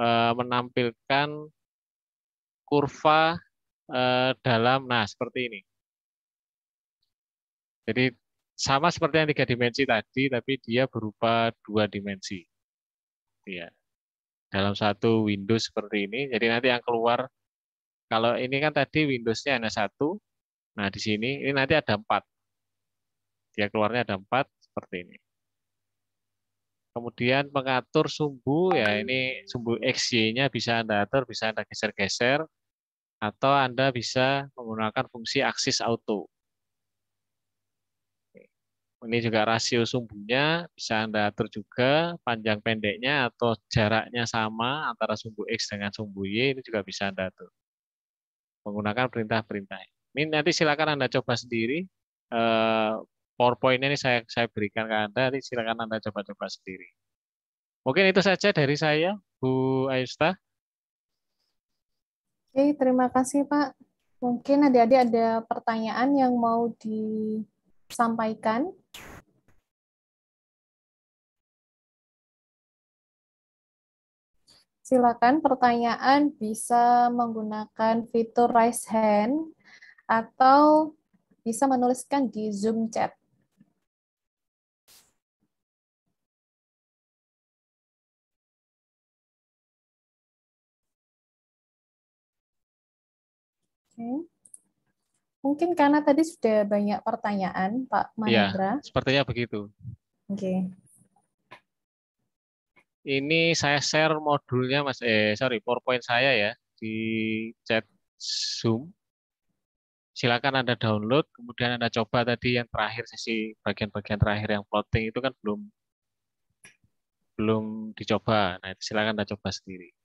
eh, menampilkan kurva Eh, dalam nah seperti ini. Jadi sama seperti yang tiga dimensi tadi, tapi dia berupa dua dimensi. Ya. Dalam satu Windows seperti ini. Jadi nanti yang keluar, kalau ini kan tadi Windows-nya hanya satu, nah di sini ini nanti ada empat. Dia keluarnya ada empat seperti ini. Kemudian pengatur sumbu, ya ini sumbu XY-nya bisa Anda atur, bisa Anda geser-geser atau Anda bisa menggunakan fungsi axis auto. Ini juga rasio sumbunya bisa Anda atur juga, panjang pendeknya atau jaraknya sama antara sumbu X dengan sumbu Y, ini juga bisa Anda atur. Menggunakan perintah-perintah. Ini nanti silakan Anda coba sendiri. Eh, PowerPoint ini saya, saya berikan ke Anda, nanti silakan Anda coba-coba sendiri. Mungkin itu saja dari saya, Bu Ayusta. Oke, terima kasih Pak. Mungkin adik-adik ada pertanyaan yang mau disampaikan. Silakan pertanyaan bisa menggunakan fitur raise hand atau bisa menuliskan di Zoom chat. Okay. Mungkin karena tadi sudah banyak pertanyaan, Pak iya, Mahendra. Ya, sepertinya begitu. Oke. Okay. Ini saya share modulnya, Mas. Eh, sorry, PowerPoint saya ya di chat Zoom. Silakan Anda download, kemudian Anda coba tadi yang terakhir sesi bagian-bagian terakhir yang plotting itu kan belum belum dicoba. Nah, silakan Anda coba sendiri.